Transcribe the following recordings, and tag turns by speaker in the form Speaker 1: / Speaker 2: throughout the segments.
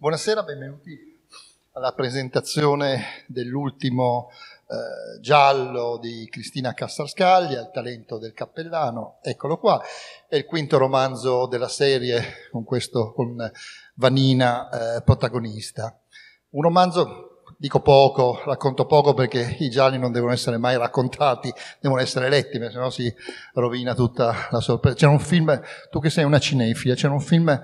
Speaker 1: Buonasera, benvenuti alla presentazione dell'ultimo eh, giallo di Cristina Cassarscaglia, Il talento del cappellano, eccolo qua, è il quinto romanzo della serie con, questo, con Vanina eh, protagonista. Un romanzo, dico poco, racconto poco perché i gialli non devono essere mai raccontati, devono essere letti, perché sennò si rovina tutta la sorpresa. C'era un film, tu che sei una cinefila, c'era un film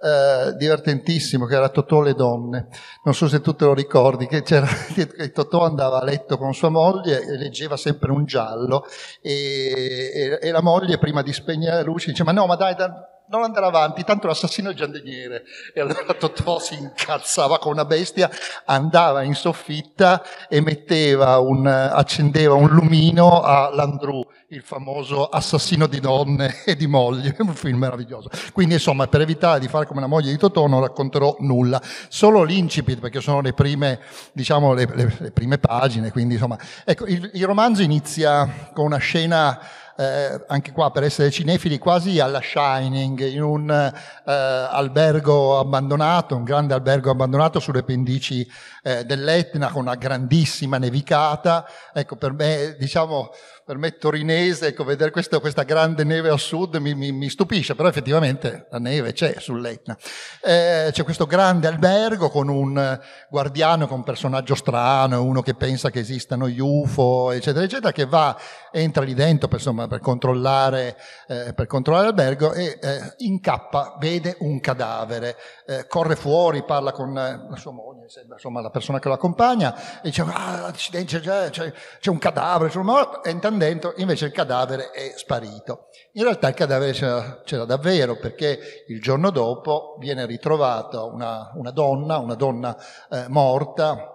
Speaker 1: eh, divertentissimo che era Totò le donne. Non so se tu te lo ricordi, che, c'era, che Totò andava a letto con sua moglie e leggeva sempre un giallo e, e, e la moglie prima di spegnere la luce diceva ma no ma dai, dai non andare avanti, tanto l'assassino è il giardiniere. E allora Totò si incazzava con una bestia, andava in soffitta e un, accendeva un lumino a Landru, il famoso assassino di donne e di moglie, un film meraviglioso. Quindi insomma, per evitare di fare come la moglie di Totò non racconterò nulla, solo l'incipit, perché sono le prime, diciamo, le, le, le prime pagine, quindi insomma. Ecco, il, il romanzo inizia con una scena eh, anche qua per essere cinefili, quasi alla Shining, in un eh, albergo abbandonato, un grande albergo abbandonato sulle pendici eh, dell'Etna con una grandissima nevicata. Ecco, per me, diciamo, per me torinese, ecco, vedere questa, questa, grande neve a sud mi, mi, mi, stupisce, però effettivamente la neve c'è sull'Etna. Eh, c'è questo grande albergo con un guardiano, con un personaggio strano, uno che pensa che esistano gli UFO, eccetera, eccetera, che va, entra lì dentro per, insomma, per, controllare, eh, per controllare, l'albergo e eh, incappa, vede un cadavere, eh, corre fuori, parla con eh, la sua moglie insomma, la persona che lo accompagna, e diceva, ah, accidenti, c'è, c'è, c'è, un cadavere, sono morto, entrano dentro, invece il cadavere è sparito. In realtà il cadavere c'era, c'era davvero, perché il giorno dopo viene ritrovata una, una donna, una donna eh, morta,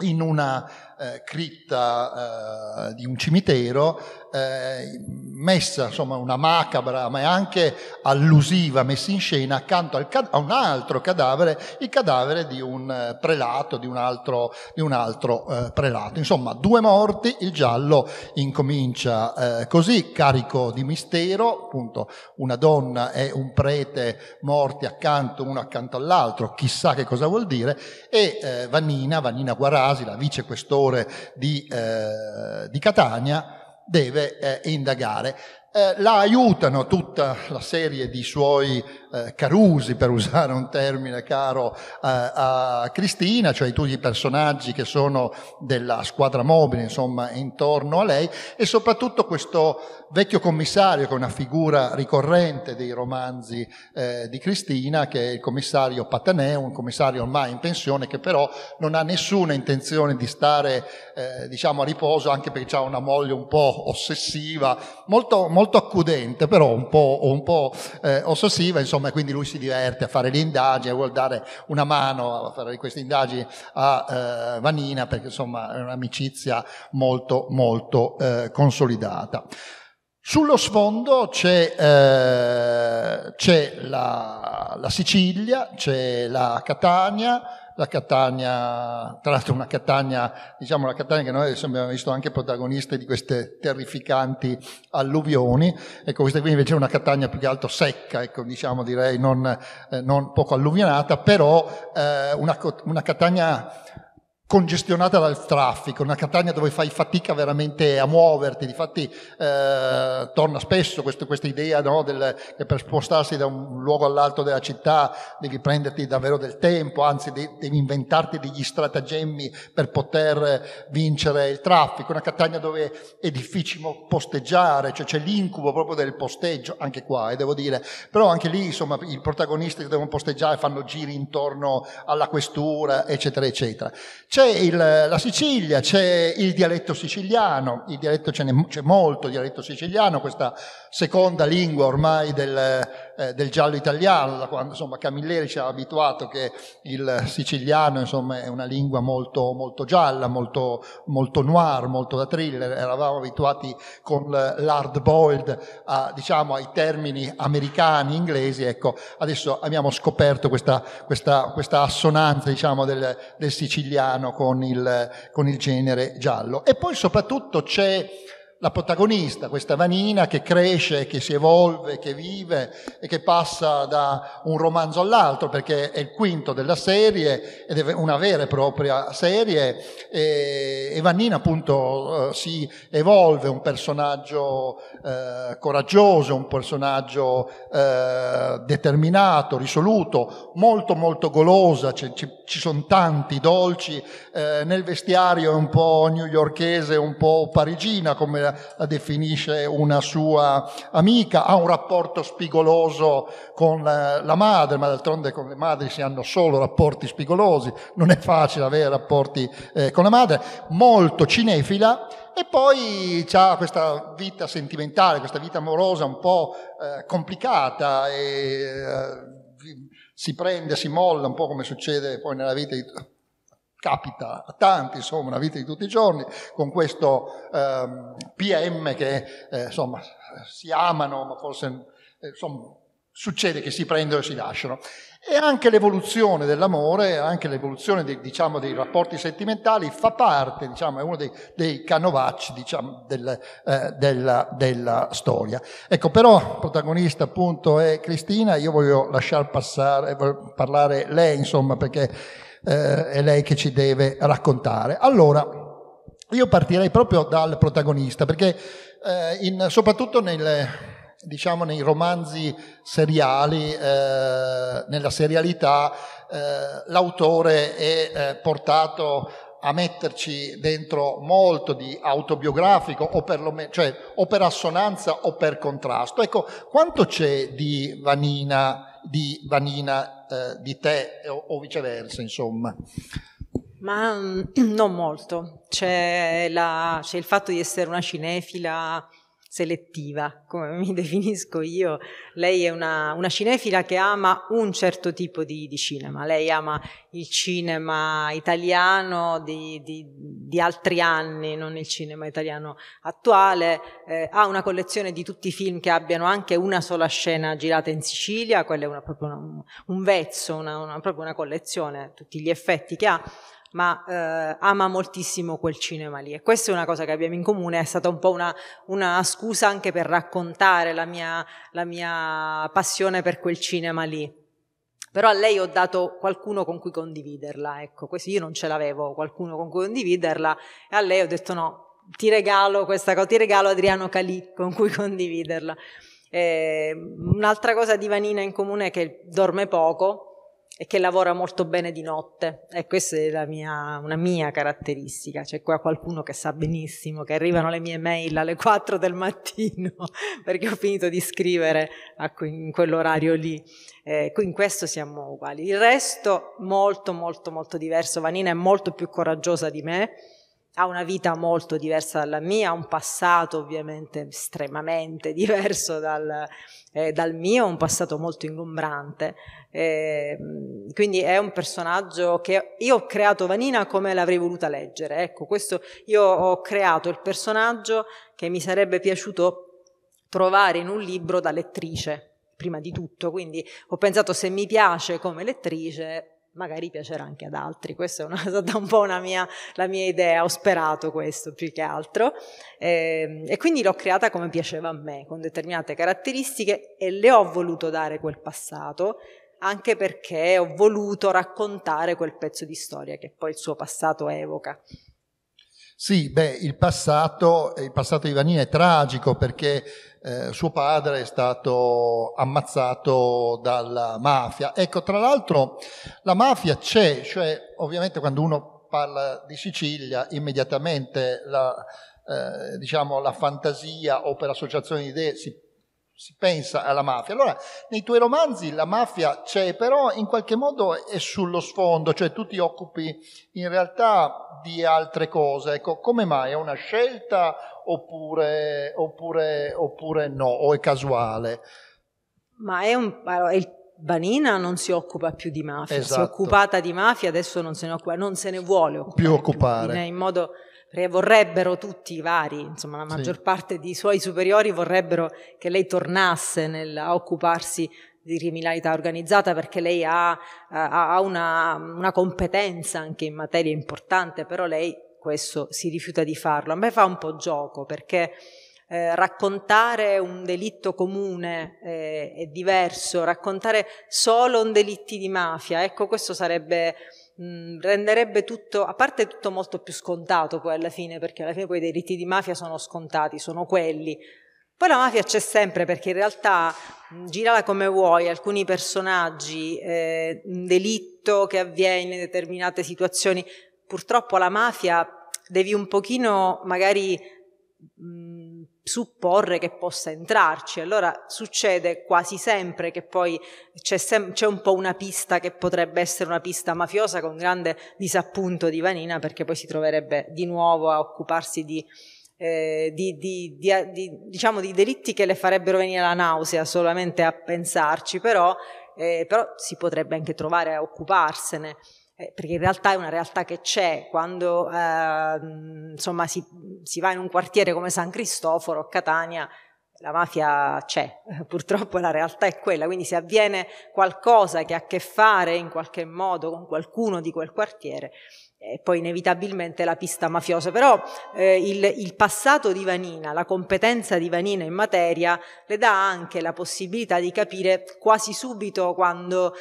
Speaker 1: in una eh, cripta eh, di un cimitero, eh, messa insomma una macabra ma anche allusiva, messa in scena accanto cad- a un altro cadavere, il cadavere di un eh, prelato, di un altro, di un altro eh, prelato. Insomma, due morti, il giallo incomincia eh, così, carico di mistero, appunto una donna e un prete morti accanto uno accanto all'altro, chissà che cosa vuol dire, e Vanina, Vanina Guarasi, la vicequestore, procuratore di, eh, di Catania deve eh, indagare. Eh, la aiutano tutta la serie di suoi eh, carusi, per usare un termine caro eh, a Cristina, cioè tutti i personaggi che sono della squadra mobile, insomma, intorno a lei, e soprattutto questo vecchio commissario, che è una figura ricorrente dei romanzi eh, di Cristina, che è il commissario Patanè, un commissario ormai in pensione, che però non ha nessuna intenzione di stare, eh, diciamo, a riposo, anche perché ha una moglie un po' ossessiva, molto, molto accudente, però un po', un po' eh, ossessiva, insomma, insomma, quindi lui si diverte a fare le indagini, vuol dare una mano a fare queste indagini a eh, Vanina, perché insomma è un'amicizia molto, molto eh, consolidata. Sullo sfondo c'è, eh, c'è la, la Sicilia, c'è la Catania, la Catania, tra l'altro una Catania, diciamo la Catania che noi abbiamo visto anche protagoniste di queste terrificanti alluvioni, ecco questa qui invece è una Catania più che altro secca, ecco diciamo direi non, eh, non poco alluvionata, però eh, una, una Catania congestionata dal traffico, una Catania dove fai fatica veramente a muoverti, difatti eh, torna spesso questo, questa idea no, del, che per spostarsi da un luogo all'altro della città devi prenderti davvero del tempo, anzi de- devi inventarti degli stratagemmi per poter vincere il traffico, una Catania dove è difficile posteggiare, cioè c'è l'incubo proprio del posteggio, anche qua, e eh, devo dire, però anche lì insomma i protagonisti che devono posteggiare fanno giri intorno alla questura, eccetera, eccetera c'è il, la Sicilia, c'è il dialetto siciliano, il dialetto, c'è molto dialetto siciliano, questa seconda lingua ormai del, eh, del giallo italiano, da quando insomma, Camilleri ci ha abituato che il siciliano insomma, è una lingua molto, molto gialla, molto, molto, noir, molto da thriller, eravamo abituati con l'hard boiled a, diciamo, ai termini americani, inglesi, ecco, adesso abbiamo scoperto questa, questa, questa assonanza diciamo, del, del, siciliano con il, con il genere giallo. E poi soprattutto c'è la protagonista, questa Vanina che cresce, che si evolve, che vive e che passa da un romanzo all'altro perché è il quinto della serie ed è una vera e propria serie e, e Vanina appunto eh, si evolve, un personaggio eh, coraggioso, un personaggio eh, determinato, risoluto, molto molto golosa, ci, ci sono tanti dolci, eh, nel vestiario è un po' newyorchese, un po' parigina come la definisce una sua amica, ha un rapporto spigoloso con eh, la madre, ma d'altronde con le madri si hanno solo rapporti spigolosi, non è facile avere rapporti eh, con la madre, molto cinefila e poi ha questa vita sentimentale, questa vita amorosa un po' eh, complicata e eh, si prende, si molla un po' come succede poi nella vita di tutti capita a tanti, insomma, una vita di tutti i giorni, con questo eh, PM che eh, insomma, si amano, ma forse eh, insomma, succede che si prendono e si lasciano. E anche l'evoluzione dell'amore, anche l'evoluzione dei, diciamo, dei rapporti sentimentali fa parte, diciamo, è uno dei, dei canovacci diciamo, del, eh, della, della, storia. Ecco, però protagonista appunto è Cristina, io voglio lasciare passare, voglio parlare lei, insomma, perché eh, è lei che ci deve raccontare. Allora, io partirei proprio dal protagonista, perché eh, in, soprattutto nel, diciamo, nei romanzi seriali, eh, nella serialità, eh, l'autore è eh, portato a metterci dentro molto di autobiografico o per, cioè, o per assonanza o per contrasto. Ecco, quanto c'è di Vanina? di Vanina eh, di te o, o viceversa, insomma.
Speaker 2: Ma mm, non molto. C'è, la, c'è, il fatto di essere una cinefila selettiva, come mi definisco io. Lei è una, una cinefila che ama un certo tipo di, di, cinema. Lei ama il cinema italiano di, di, di altri anni, non il cinema italiano attuale. Eh, ha una collezione di tutti i film che abbiano anche una sola scena girata in Sicilia. Quello è una, proprio una, un vezzo, una, proprio una collezione, tutti gli effetti che ha ma eh, ama moltissimo quel cinema lì e questa è una cosa che abbiamo in comune, è stata un po' una, una scusa anche per raccontare la mia, la mia passione per quel cinema lì però a lei ho dato qualcuno con cui condividerla, ecco, questo io non ce l'avevo, qualcuno con cui condividerla, e a lei ho detto no, ti regalo questa cosa, ti regalo Adriano Calì con cui condividerla. Eh, un'altra cosa di Vanina in comune è che dorme poco, e che lavora molto bene di notte e questa è mia, una mia caratteristica, c'è qua qualcuno che sa benissimo che arrivano le mie mail alle 4 del mattino perché ho finito di scrivere in quell'orario lì, eh, in questo siamo uguali, il resto molto molto molto diverso, Vanina è molto più coraggiosa di me, ha una vita molto diversa dalla mia, ha un passato ovviamente estremamente diverso dal, eh, dal mio, un passato molto ingombrante. Eh, quindi è un personaggio che io ho creato Vanina come l'avrei voluta leggere. Ecco, questo io ho creato il personaggio che mi sarebbe piaciuto trovare in un libro da lettrice, prima di tutto. Quindi ho pensato se mi piace come lettrice magari piacerà anche ad altri. Questa è, stata un po' mia, la mia idea, ho sperato questo più che altro. E, ehm, e quindi l'ho creata come piaceva a me, con determinate caratteristiche e le ho voluto dare quel passato anche perché ho voluto raccontare quel pezzo di storia che poi il suo passato evoca.
Speaker 1: Sì, beh, il passato, il passato di Vanini è tragico perché eh, suo padre è stato ammazzato dalla mafia. Ecco, tra l'altro la mafia c'è, cioè ovviamente quando uno parla di Sicilia immediatamente la, eh, diciamo, la fantasia o per associazione di idee si si pensa alla mafia. Allora, nei tuoi romanzi la mafia c'è, però in qualche modo è sullo sfondo, cioè tu ti occupi in realtà di altre cose. Ecco, come mai? È una scelta oppure, oppure, oppure no? O è casuale?
Speaker 2: Ma è un... Allora, il Vanina non si occupa più di mafia, esatto. si è esatto. occupata di mafia, adesso non se ne, occupa, non se ne vuole occupare.
Speaker 1: Più occupare. Più, in
Speaker 2: modo perché vorrebbero tutti i vari, insomma la maggior sì. parte dei suoi superiori vorrebbero che lei tornasse nel, a occuparsi di criminalità organizzata perché lei eh, ha, ha una, una competenza anche in materia importante, però lei questo si rifiuta di farlo. A me fa un po' gioco perché eh, raccontare un delitto comune eh, è diverso, raccontare solo un delitto di mafia, ecco questo sarebbe Mm, renderebbe tutto, a parte tutto molto più scontato poi alla fine, perché alla fine poi i delitti di mafia sono scontati, sono quelli. Poi la mafia c'è sempre perché in realtà mm, girala come vuoi, alcuni personaggi, eh, un delitto che avviene in determinate situazioni, purtroppo la mafia devi un pochino magari mh, mm, supporre che possa entrarci. Allora succede quasi sempre che poi c'è, sem- c'è, un po' una pista che potrebbe essere una pista mafiosa con grande disappunto di Vanina perché poi si troverebbe di nuovo a occuparsi di, eh, di, di, di diciamo, delitti che le farebbero venire la nausea solamente a pensarci, però, eh, però si potrebbe anche trovare a occuparsene. Eh, perché in realtà è una realtà che c'è quando eh, insomma si, si, va in un quartiere come San Cristoforo Catania la mafia c'è, eh, purtroppo la realtà è quella, quindi se avviene qualcosa che ha a che fare in qualche modo con qualcuno di quel quartiere, è eh, poi inevitabilmente la pista mafiosa, però il, il passato di Vanina, la competenza di Vanina in materia le dà anche la possibilità di capire quasi subito quando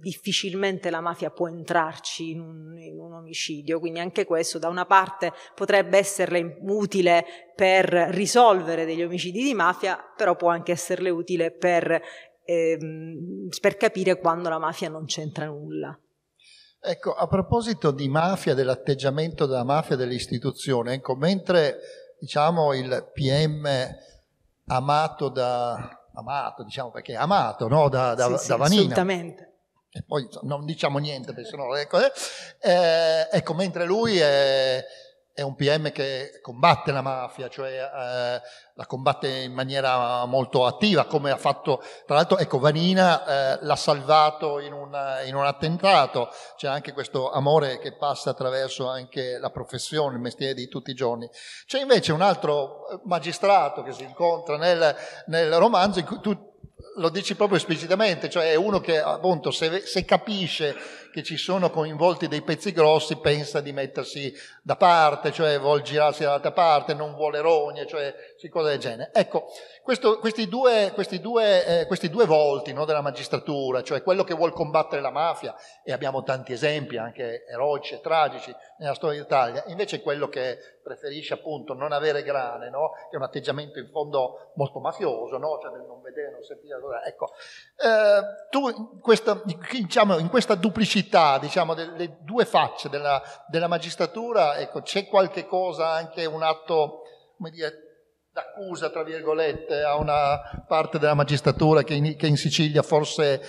Speaker 2: difficilmente la mafia può entrarci in un, in un, omicidio, quindi anche questo da una parte potrebbe esserle utile per risolvere degli omicidi di mafia, però può anche esserle utile per, ehm, per capire quando la mafia non c'entra nulla.
Speaker 1: Ecco, a proposito di mafia, dell'atteggiamento della mafia dell'istituzione, ecco, mentre diciamo il PM amato da amato, diciamo perché amato no? da, da, sì, da Vanina. Assolutamente e poi non diciamo niente perché sennò ecco, eh, ecco mentre lui è, è, un PM che combatte la mafia cioè eh, la combatte in maniera molto attiva come ha fatto tra l'altro ecco Vanina eh, l'ha salvato in, una, in un attentato c'è anche questo amore che passa attraverso anche la professione il mestiere di tutti i giorni c'è invece un altro magistrato che si incontra nel, nel romanzo in cui tu lo dici proprio esplicitamente, cioè è uno che appunto se, se, capisce che ci sono coinvolti dei pezzi grossi pensa di mettersi da parte, cioè vuol girarsi dall'altra parte, non vuole rogne, cioè sì, del genere. Ecco, questo, questi, due, questi, due, eh, questi, due, volti no, della magistratura, cioè quello che vuole combattere la mafia, e abbiamo tanti esempi anche eroici e tragici nella storia d'Italia, invece quello che preferisce appunto non avere grane, no, che è un atteggiamento in fondo molto mafioso, no, cioè nel non vedere, non sentire. Allora, ecco, eh, tu in questa, diciamo, in questa duplicità diciamo, delle due facce della, della magistratura, ecco, c'è qualche cosa, anche un atto, come dire, d'accusa, tra virgolette, a una parte della magistratura che in, che in Sicilia forse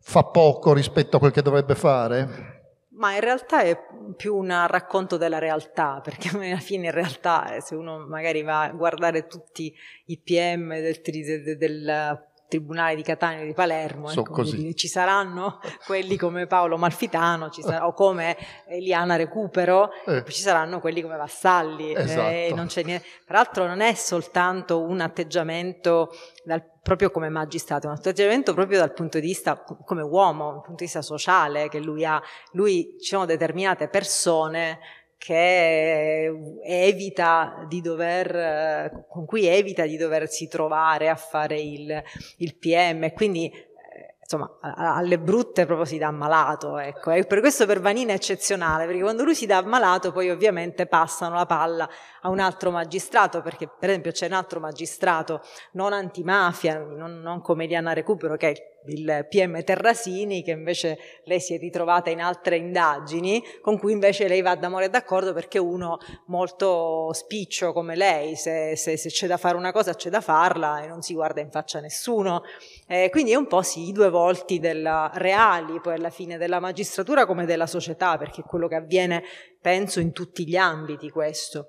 Speaker 1: fa poco rispetto a quel che dovrebbe fare?
Speaker 2: Ma in realtà è più un racconto della realtà, perché alla fine in realtà eh, se uno magari va a guardare tutti i PM del, del, del Tribunale di Catania e di Palermo, so ecco, ci saranno quelli come Paolo Malfitano sar- o come Eliana Recupero, eh. ci saranno quelli come Vassalli. Eh, esatto. Eh, non Peraltro non è soltanto un atteggiamento dal, proprio come magistrato, un atteggiamento proprio dal punto di vista come uomo, dal punto di vista sociale che lui ha. Lui ci sono determinate persone che evita di dover, con cui evita di doversi trovare a fare il, il PM. Quindi eh, insomma, alle brutte proprio si dà malato, ecco. E per questo per Vanina è eccezionale, perché quando lui si dà malato poi ovviamente passano la palla a un altro magistrato, perché per esempio c'è un altro magistrato non antimafia, non, non comediana recupero, che è il il PM Terrasini, che invece lei si è ritrovata in altre indagini, con cui invece lei va d'amore e d'accordo perché uno molto spiccio come lei, se, se, se c'è da fare una cosa c'è da farla e non si guarda in faccia a nessuno. Eh, quindi è un po' sì, i due volti della, reali poi alla fine della magistratura come della società, perché è quello che avviene penso in tutti gli ambiti questo.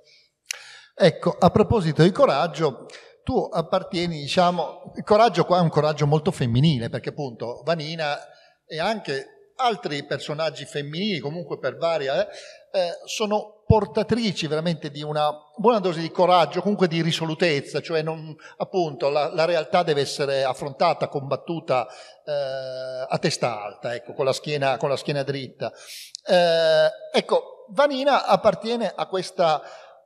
Speaker 2: Ecco,
Speaker 1: a proposito di coraggio, tu appartieni, diciamo, il coraggio qua è un coraggio molto femminile, perché appunto Vanina e anche altri personaggi femminili, comunque per varia, eh, eh, sono portatrici veramente di una buona dose di coraggio, comunque di risolutezza, cioè non, appunto la, la realtà deve essere affrontata, combattuta eh, a testa alta, ecco, con la schiena, con la schiena dritta. Eh, ecco, Vanina appartiene a questa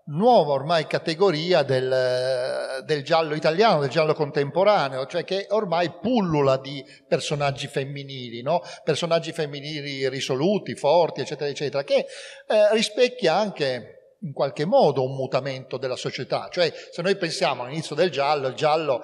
Speaker 1: nuova ormai categoria del, del, giallo italiano, del giallo contemporaneo, cioè che ormai pullula di personaggi femminili, no? personaggi femminili risoluti, forti, eccetera, eccetera, che eh, rispecchia anche in qualche modo un mutamento della società, cioè se noi pensiamo all'inizio del giallo, il giallo,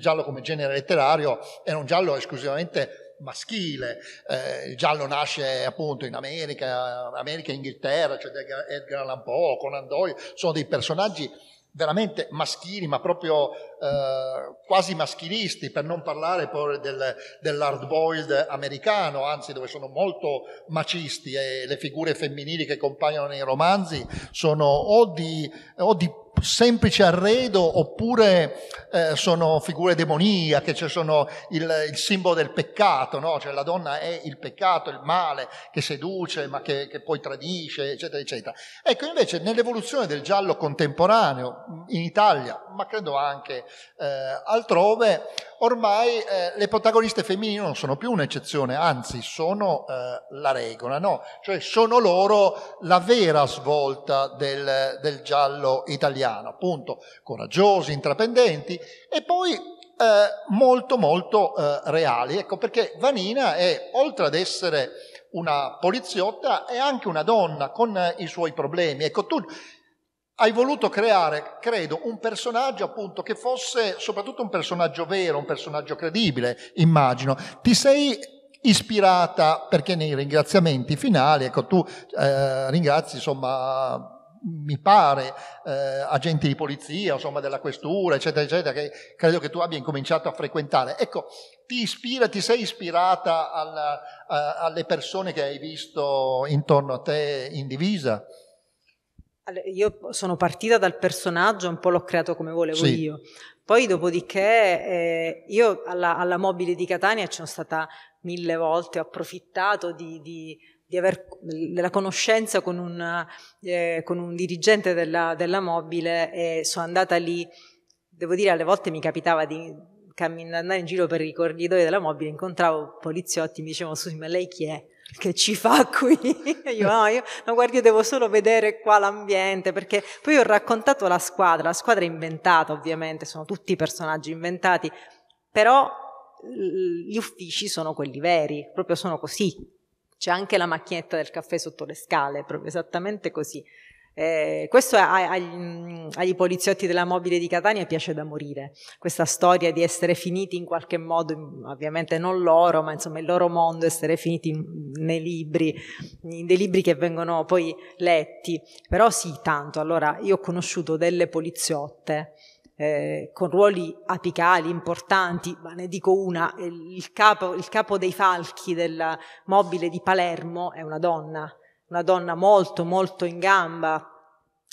Speaker 1: giallo come genere letterario era un giallo esclusivamente maschile, eh, il giallo nasce appunto in America, America e Inghilterra, c'è cioè Edgar Allan Poe, Conan Doyle, sono dei personaggi veramente maschili, ma proprio eh, quasi maschilisti, per non parlare poi del, dell'hard boiled americano, anzi dove sono molto macisti e le figure femminili che compaiono nei romanzi sono o di, o di semplice arredo oppure eh, sono figure demoniache, cioè sono il, il simbolo del peccato, no? cioè la donna è il peccato, il male che seduce ma che, che poi tradisce, eccetera, eccetera. Ecco, invece nell'evoluzione del giallo contemporaneo in Italia, ma credo anche eh, altrove, ormai eh, le protagoniste femminili non sono più un'eccezione, anzi sono eh, la regola, no? cioè sono loro la vera svolta del, del giallo italiano, appunto coraggiosi, intraprendenti e poi eh, molto molto eh, reali. Ecco perché Vanina è, oltre ad essere una poliziotta, è anche una donna con i suoi problemi. Ecco, tu hai voluto creare, credo, un personaggio appunto che fosse soprattutto un personaggio vero, un personaggio credibile, immagino. Ti sei ispirata perché nei ringraziamenti finali, ecco, tu eh, ringrazi insomma mi pare, eh, agenti di polizia, insomma della questura, eccetera, eccetera, che credo che tu abbia incominciato a frequentare. Ecco, ti, ispira, ti sei ispirata alla, a, eh, alle persone che hai visto intorno a te in divisa?
Speaker 2: Io sono partita dal personaggio, un po' l'ho creato come volevo sì. io. Poi dopodiché eh, io alla, alla, mobile di Catania ci sono stata mille volte, ho approfittato di, di, di aver della conoscenza con un, eh, con un dirigente della, della, mobile e sono andata lì, devo dire alle volte mi capitava di camminare in giro per i corridoi della mobile, incontravo poliziotti, mi dicevano scusi ma lei chi è? che ci fa qui? io, no, ah, io, no, guarda, io devo solo vedere qua l'ambiente, perché poi ho raccontato la squadra, la squadra è inventata ovviamente, sono tutti personaggi inventati, però gli uffici sono quelli veri, proprio sono così. C'è anche la macchinetta del caffè sotto le scale, proprio esattamente così. Eh, questo a, a, mm, agli poliziotti della mobile di Catania piace da morire, questa storia di essere finiti in qualche modo, ovviamente non loro, ma insomma il loro mondo, essere finiti nei libri, in libri che vengono poi letti. Però sì, tanto. Allora, io ho conosciuto delle poliziotte. Eh, con ruoli apicali, importanti, ma ne dico una, il capo, il capo dei falchi della mobile di Palermo è una donna, una donna molto, molto in gamba.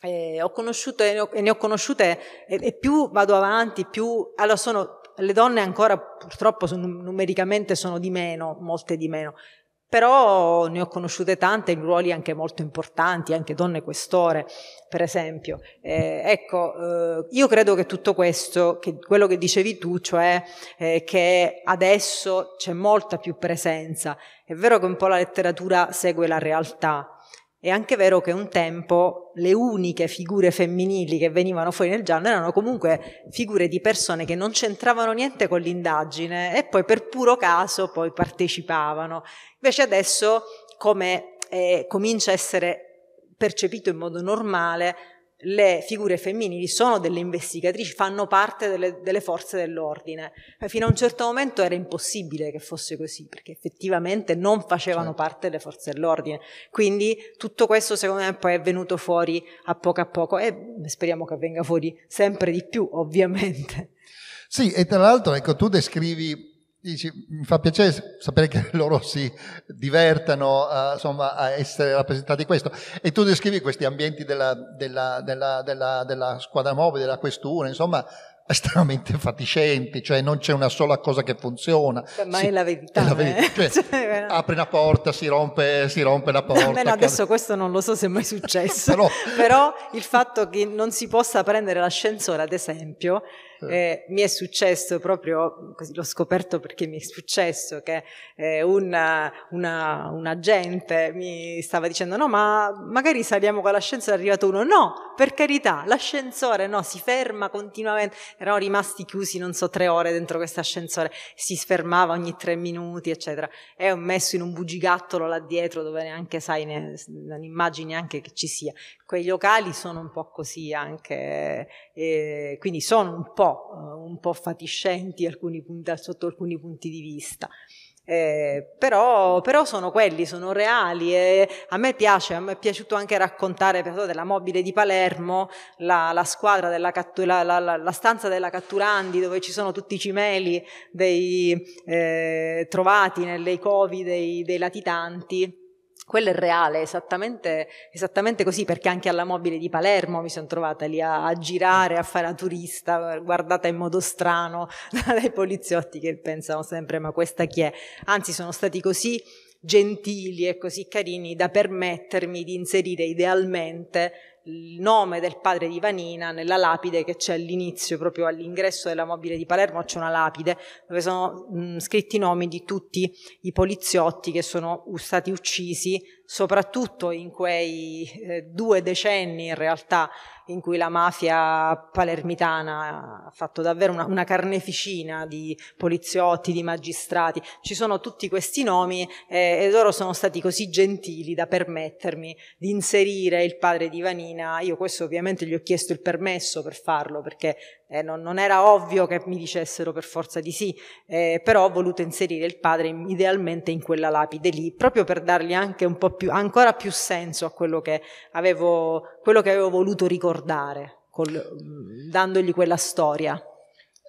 Speaker 2: Eh, ho conosciuto e ne ho, e ne ho conosciute e, e, più vado avanti, più allora sono le donne ancora purtroppo sono, numericamente sono di meno, molte di meno, però ne ho conosciute tante in ruoli anche molto importanti, anche donne questore, per esempio. Eh, ecco, eh, io credo che tutto questo, che quello che dicevi tu, cioè eh, che adesso c'è molta più presenza, è vero che un po' la letteratura segue la realtà, è anche vero che un tempo le uniche figure femminili che venivano fuori nel giallo erano comunque figure di persone che non c'entravano niente con l'indagine e poi per puro caso poi partecipavano. Invece adesso, come eh, comincia a essere percepito in modo normale, le figure femminili sono delle investigatrici, fanno parte delle, delle forze dell'ordine. Cioè, fino a un certo momento era impossibile che fosse così, perché effettivamente non facevano certo. parte delle forze dell'ordine. Quindi tutto questo secondo me poi è venuto fuori a poco a poco e speriamo che venga fuori sempre di più, ovviamente.
Speaker 1: Sì, e tra l'altro ecco, tu descrivi Dici, mi fa piacere sapere che loro si divertano uh, insomma, a essere rappresentati questo. E tu descrivi questi ambienti della, della, della, della, della squadra mobile, della questura, insomma, estremamente fatiscenti, cioè non c'è una sola cosa che funziona.
Speaker 2: Cioè, ma è la verità. È la verità. Eh? Cioè, cioè
Speaker 1: apri una porta, si rompe, si rompe la porta. Beh, no, adesso
Speaker 2: questo non lo so se è mai successo, però... però il fatto che non si possa prendere l'ascensore, ad esempio, eh. eh, mi è successo proprio, l'ho scoperto perché mi è successo che eh, una, una, un agente mi stava dicendo no ma magari saliamo con l'ascensore, è arrivato uno, no per carità l'ascensore no si ferma continuamente, erano rimasti chiusi non so tre ore dentro questo ascensore, si sfermava ogni tre minuti eccetera e ho messo in un bugigattolo là dietro dove neanche sai, ne, non immagini neanche che ci sia, quei locali sono un po' così anche, eh, quindi sono un po' po', eh, un po fatiscenti alcuni punti, sotto alcuni punti di vista. Eh, però, però, sono quelli, sono reali e a me piace, a me è piaciuto anche raccontare per esempio della mobile di Palermo, la, la squadra della cattura, la, la, la, stanza della Catturandi dove ci sono tutti i cimeli dei, eh, trovati nelle covi dei, dei latitanti quello è reale, esattamente, esattamente, così, perché anche alla mobile di Palermo mi sono trovata lì a, a girare, a fare la turista, guardata in modo strano dai poliziotti che pensano sempre ma questa chi è? Anzi sono stati così gentili e così carini da permettermi di inserire idealmente il nome del padre di Vanina nella lapide che c'è all'inizio, proprio all'ingresso della mobile di Palermo, c'è una lapide dove sono mh, scritti i nomi di tutti i poliziotti che sono stati uccisi soprattutto in quei eh, due decenni in realtà in cui la mafia palermitana ha fatto davvero una, una, carneficina di poliziotti, di magistrati, ci sono tutti questi nomi eh, e loro sono stati così gentili da permettermi di inserire il padre di Vanina, io questo ovviamente gli ho chiesto il permesso per farlo perché eh, non, non, era ovvio che mi dicessero per forza di sì, eh, però ho voluto inserire il padre idealmente in quella lapide lì, proprio per dargli anche un po' più, ancora più senso a quello che avevo, quello che avevo voluto ricordare, col, mm, dandogli quella storia.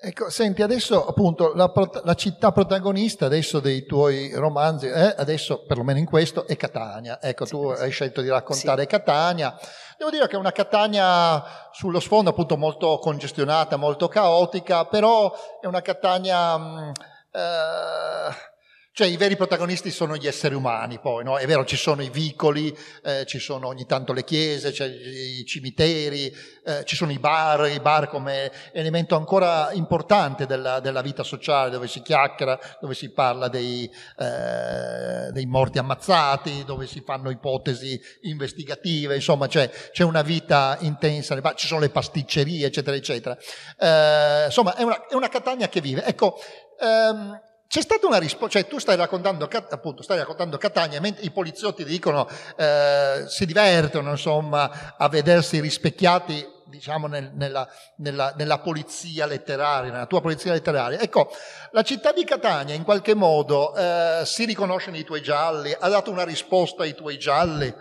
Speaker 1: Ecco, senti, adesso appunto la, la città protagonista adesso dei tuoi romanzi, eh, adesso perlomeno in questo, è Catania. Ecco, sì, tu sì. hai scelto di raccontare sì. Catania. Devo dire che è una Catania sullo sfondo appunto molto congestionata, molto caotica, però è una Catania... Mh, mm, eh, cioè i veri protagonisti sono gli esseri umani, poi, no? È vero, ci sono i vicoli, eh, ci sono ogni tanto le chiese, i cimiteri, eh, ci sono i bar, i bar come elemento ancora importante della, della vita sociale, dove si chiacchiera, dove si parla dei, eh, dei, morti ammazzati, dove si fanno ipotesi investigative, insomma, cioè, c'è una vita intensa, ci sono le pasticcerie, eccetera, eccetera. Eh, insomma, è una, è una Catania che vive. Ecco, ehm, c'è stata una risposta, cioè tu stai raccontando, appunto, stai raccontando Catania, mentre i poliziotti dicono eh, si divertono insomma a vedersi rispecchiati diciamo nel, nella, nella, nella, polizia letteraria, nella tua polizia letteraria. Ecco, la città di Catania in qualche modo eh, si riconosce nei tuoi gialli, ha dato una risposta ai tuoi gialli?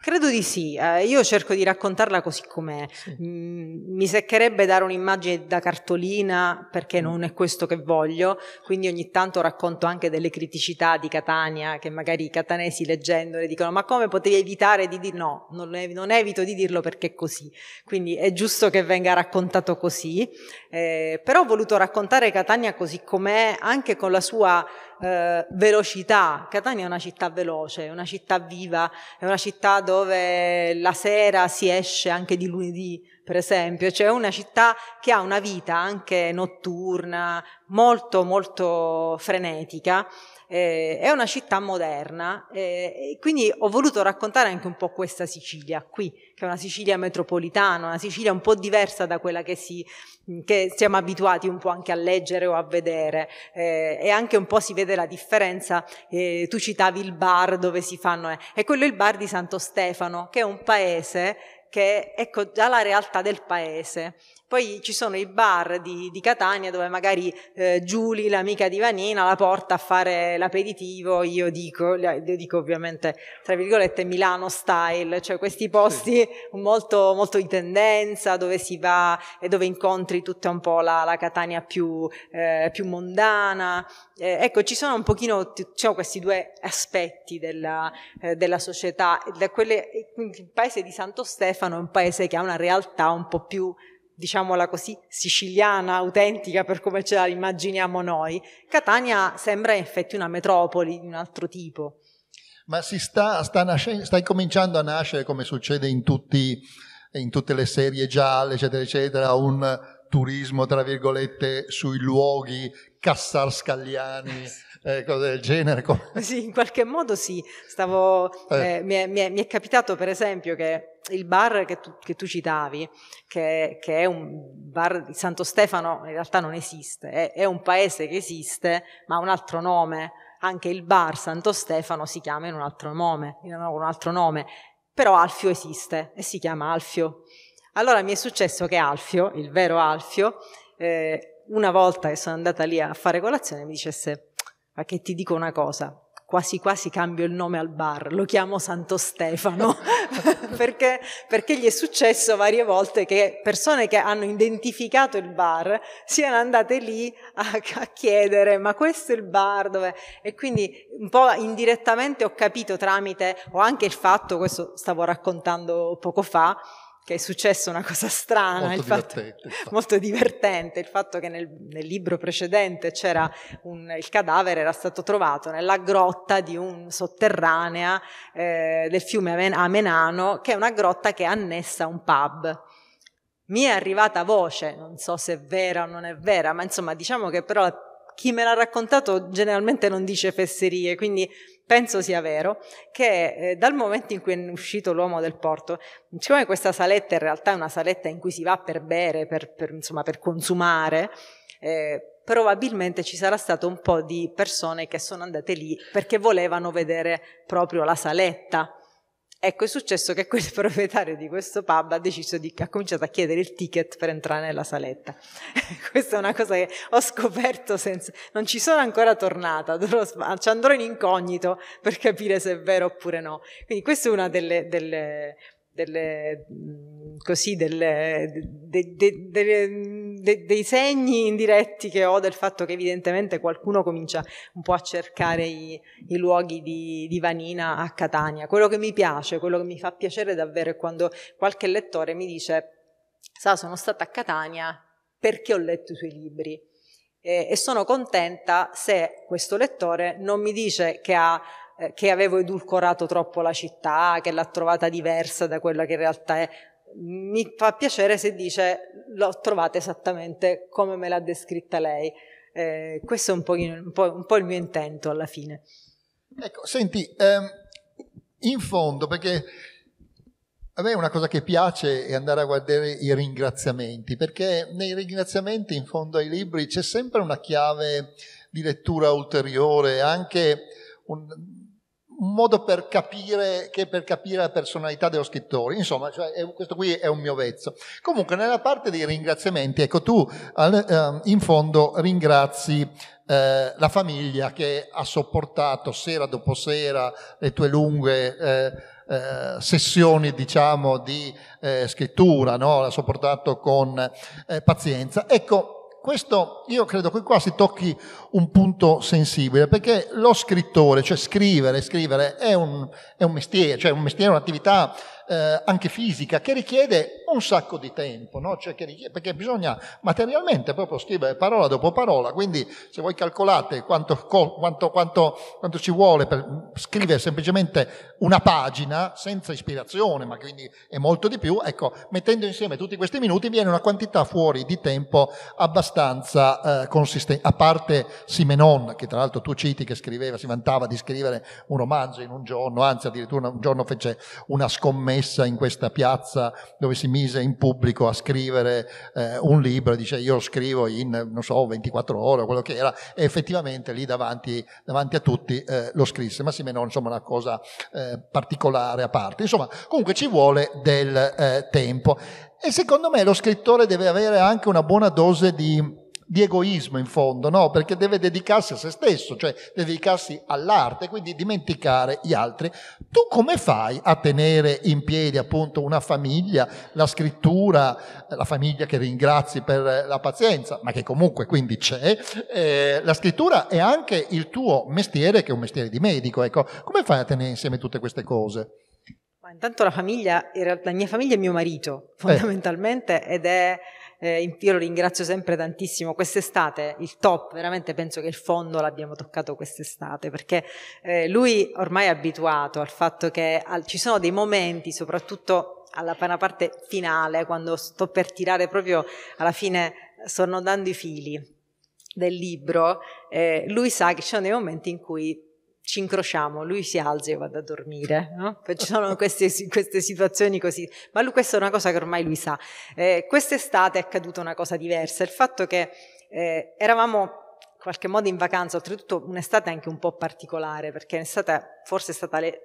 Speaker 2: Credo di sì, eh, io cerco di raccontarla così com'è. Sì. Mm, mi seccherebbe dare un'immagine da cartolina perché mm. non è questo che voglio, quindi ogni tanto racconto anche delle criticità di Catania che magari i catanesi leggendo le dicono ma come potevi evitare di dire no, non, non, evito di dirlo perché è così, quindi è giusto che venga raccontato così, eh, però ho voluto raccontare Catania così com'è anche con la sua eh, velocità. Catania è una città veloce, è una città viva, è una città dove la sera si esce anche di lunedì per esempio, cioè una città che ha una vita anche notturna molto molto frenetica, eh, è una città moderna, eh, quindi ho voluto raccontare anche un po' questa Sicilia qui, che è una Sicilia metropolitana, una Sicilia un po' diversa da quella che, si, che siamo abituati un po' anche a leggere o a vedere, eh, e anche un po' si vede la differenza, eh, tu citavi il bar dove si fanno, eh, è quello il bar di Santo Stefano, che è un paese che è ecco, già la realtà del paese. Poi ci sono i bar di, di Catania dove magari eh, Giulia, l'amica di Vanina, la porta a fare l'aperitivo, io dico, io dico ovviamente tra virgolette Milano style, cioè questi posti molto, molto di tendenza dove si va e dove incontri tutta un po' la, la Catania più, eh, più mondana. Eh, ecco, ci sono un pochino diciamo, questi due aspetti della, eh, della società. Da quelle, il paese di Santo Stefano è un paese che ha una realtà un po' più diciamola così, siciliana, autentica per come ce la immaginiamo noi, Catania sembra in effetti una metropoli di un altro tipo.
Speaker 1: Ma si sta, sta, nascendo, sta incominciando a nascere, come succede in, tutti, in tutte le serie gialle, eccetera, eccetera, un turismo, tra virgolette, sui luoghi, Cassar Scagliani, eh, eh, cose del genere.
Speaker 2: Sì, in qualche modo sì. Stavo, eh. Eh, mi, è, mi, è, mi, è, capitato, per esempio, che il bar che tu, che tu citavi, che, che, è un bar di Santo Stefano, in realtà non esiste, è, è un paese che esiste, ma ha un altro nome. Anche il bar Santo Stefano si chiama in un altro nome, in un altro nome. però Alfio esiste e si chiama Alfio. Allora mi è successo che Alfio, il vero Alfio, eh, una volta che sono andata lì a fare colazione mi dicesse, ma che ti dico una cosa, quasi quasi cambio il nome al bar, lo chiamo Santo Stefano, perché, perché, gli è successo varie volte che persone che hanno identificato il bar siano andate lì a, a chiedere ma questo è il bar dove... E quindi un po' indirettamente ho capito tramite, o anche il fatto, questo stavo raccontando poco fa, che è successa una cosa strana, molto, fatto, divertente, molto divertente, il fatto che nel, nel libro precedente c'era un, il cadavere era stato trovato nella grotta di un sotterranea eh, del fiume Amenano, che è una grotta che è annessa a un pub. Mi è arrivata voce, non so se è vera o non è vera, ma insomma diciamo che però chi me l'ha raccontato generalmente non dice fesserie, quindi penso sia vero, che eh, dal momento in cui è uscito l'uomo del porto, siccome questa saletta in realtà è una saletta in cui si va per bere, per, per, insomma, per consumare, eh, probabilmente ci sarà stato un po' di persone che sono andate lì perché volevano vedere proprio la saletta. Ecco, è successo che quel proprietario di questo pub ha deciso di, ha cominciato a chiedere il ticket per entrare nella saletta. Questa è una cosa che ho scoperto senza, non ci sono ancora tornata, dovrò, ci andrò in incognito per capire se è vero oppure no. Quindi questa è una delle, delle delle, così, delle, de, de, de, dei segni indiretti che ho del fatto che evidentemente qualcuno comincia un po' a cercare i, i luoghi di, di, vanina a Catania. Quello che mi piace, quello che mi fa piacere davvero è quando qualche lettore mi dice, sa, sono stata a Catania perché ho letto i suoi libri. e sono contenta se questo lettore non mi dice che ha eh, che avevo edulcorato troppo la città, che l'ha trovata diversa da quella che in realtà è. Mi fa piacere se dice l'ho trovata esattamente come me l'ha descritta lei. Eh, questo è un, pochino, un, po', un, po', il mio intento alla fine. Ecco, senti, ehm, in fondo, perché
Speaker 1: a me una cosa che piace è andare a guardare i ringraziamenti, perché nei ringraziamenti in fondo ai libri c'è sempre una chiave di lettura ulteriore, anche un, un modo per capire, che per capire, la personalità dello scrittore. Insomma, cioè, è, questo qui è un mio vezzo. Comunque, nella parte dei ringraziamenti, ecco, tu al, eh, in fondo ringrazi eh, la famiglia che ha sopportato sera dopo sera le tue lunghe... Eh, eh, sessioni diciamo di eh, scrittura, no? l'ha sopportato con eh, pazienza. Ecco, questo io credo che qua si tocchi un punto sensibile, perché lo scrittore, cioè scrivere, scrivere è un, è un mestiere, cioè un mestiere, un'attività eh, anche fisica che richiede un sacco di tempo, no? cioè richiede, perché bisogna materialmente proprio scrivere parola dopo parola, quindi se voi calcolate quanto, quanto, quanto, quanto ci vuole per scrivere semplicemente una pagina senza ispirazione, ma quindi è molto di più, ecco, mettendo insieme tutti questi minuti viene una quantità fuori di tempo abbastanza eh, consistente, a parte Simenon, che tra l'altro tu citi, che scriveva, si vantava di scrivere un romanzo in un giorno, anzi addirittura un giorno fece una scommessa messa in questa piazza dove si mise in pubblico a scrivere eh, un libro, dice io lo scrivo in, non so, 24 ore o quello che era, e effettivamente lì davanti, davanti a tutti eh, lo scrisse, ma si menò insomma una cosa eh, particolare a parte. Insomma, comunque ci vuole del eh, tempo. E secondo me lo scrittore deve avere anche una buona dose di di egoismo in fondo, no? perché deve dedicarsi a se stesso, cioè dedicarsi all'arte, quindi dimenticare gli altri. Tu come fai a tenere in piedi appunto una famiglia, la scrittura, la famiglia che ringrazi per la pazienza, ma che comunque quindi c'è, eh, la scrittura e anche il tuo mestiere che è un mestiere di medico, ecco, come fai a tenere insieme tutte queste cose?
Speaker 2: Ma intanto la famiglia, la mia famiglia è mio marito eh. fondamentalmente eh. ed è eh, io lo ringrazio sempre tantissimo. Quest'estate il top, veramente penso che il fondo l'abbiamo toccato quest'estate, perché eh, lui ormai è abituato al fatto che al, ci sono dei momenti, soprattutto alla parte finale, quando sto per tirare proprio alla fine, sto dando i fili del libro, eh, lui sa che ci sono dei momenti in cui ci incrociamo, lui si alza e io vado a dormire, no? Poi ci sono queste, queste, situazioni così, ma lui, questa è una cosa che ormai lui sa. Eh, quest'estate è accaduta una cosa diversa, il fatto che eh, eravamo in qualche modo in vacanza, oltretutto un'estate anche un po' particolare, perché è stata, forse è stata le,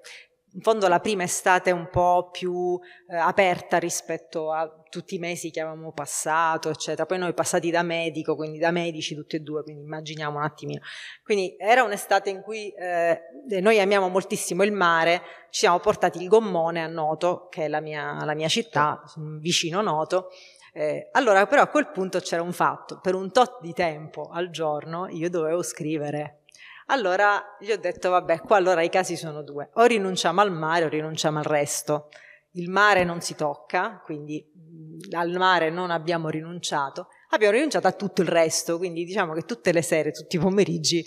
Speaker 2: in fondo la prima estate un po' più eh, aperta rispetto a tutti i mesi che avevamo passato, eccetera. Poi noi passati da medico, quindi da medici tutti e due, quindi immaginiamo un attimino. Quindi era un'estate in cui eh, noi amiamo moltissimo il mare, ci siamo portati il gommone a Noto, che è la mia, la mia città, vicino Noto, eh, allora, però a quel punto c'era un fatto, per un tot di tempo al giorno io dovevo scrivere allora gli ho detto, vabbè, qua allora i casi sono due, o rinunciamo al mare o rinunciamo al resto. Il mare non si tocca, quindi mhmm, al mare non abbiamo rinunciato, abbiamo rinunciato a tutto il resto, quindi diciamo che tutte le sere, tutti i pomeriggi,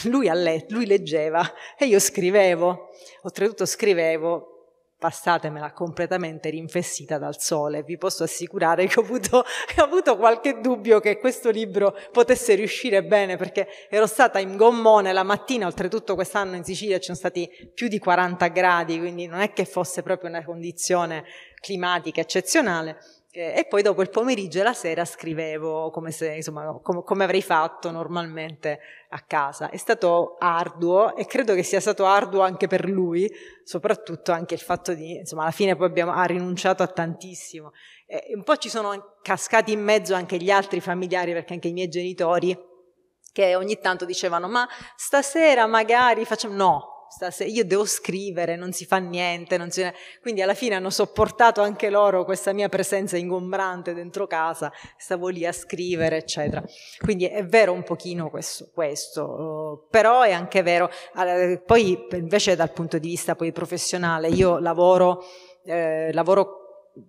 Speaker 2: lui, let- lui leggeva e io scrivevo, oltretutto scrivevo passatemela completamente rinfessita dal sole. Vi posso assicurare che ho avuto, ho avuto, qualche dubbio che questo libro potesse riuscire bene perché ero stata in gommone la mattina, oltretutto quest'anno in Sicilia ci sono stati più di 40 gradi, quindi non è che fosse proprio una condizione climatica eccezionale eh, e poi dopo il pomeriggio e la sera scrivevo come, se, insomma, com- come avrei fatto normalmente a casa. È stato arduo e credo che sia stato arduo anche per lui, soprattutto anche il fatto di, insomma, alla fine poi abbiamo, ha rinunciato a tantissimo. E un po' ci sono cascati in mezzo anche gli altri familiari, perché anche i miei genitori, che ogni tanto dicevano, ma stasera magari facciamo... No, stasera io devo scrivere, non si fa niente, ne... quindi alla fine hanno sopportato anche loro questa mia presenza ingombrante dentro casa, stavo lì a scrivere, eccetera. Quindi è vero un pochino questo, questo. Oh, però è anche vero, poi invece dal punto di vista poi professionale, io lavoro, eh, lavoro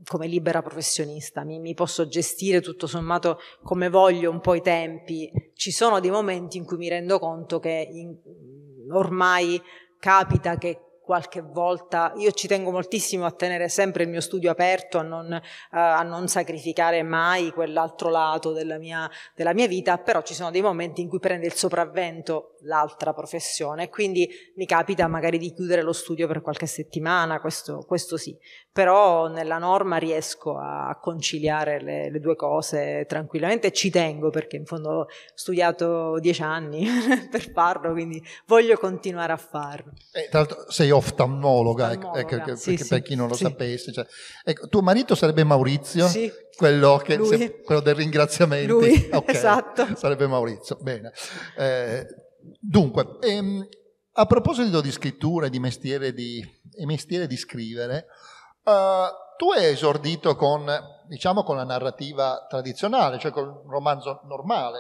Speaker 2: come libera professionista, mi, mi, posso gestire tutto sommato come voglio un po' i tempi. Ci sono dei momenti in cui mi rendo conto che in, ormai capita che qualche volta, io ci tengo moltissimo a tenere sempre il mio studio aperto, a non, eh, a non sacrificare mai quell'altro lato della mia, della mia vita, però ci sono dei momenti in cui prende il sopravvento l'altra professione, quindi mi capita magari di chiudere lo studio per qualche settimana, questo, questo sì, però nella norma riesco a conciliare le, le due cose tranquillamente, ci tengo perché in fondo ho studiato dieci anni per farlo, quindi voglio continuare a farlo. E, eh,
Speaker 1: tra l'altro sei oftalmologa, ecco, oftalmologa. Ecco, ecco sì, sì, per chi non lo sì. sapesse. Cioè, ecco, tuo marito sarebbe Maurizio? Sì. Quello, che, se, quello del ringraziamento. okay. esatto. Sarebbe Maurizio, bene. Eh, Dunque, ehm, a proposito di scrittura e di mestiere di, e mestiere di scrivere, eh, tu hai esordito con, diciamo, con la narrativa tradizionale, cioè con un romanzo normale,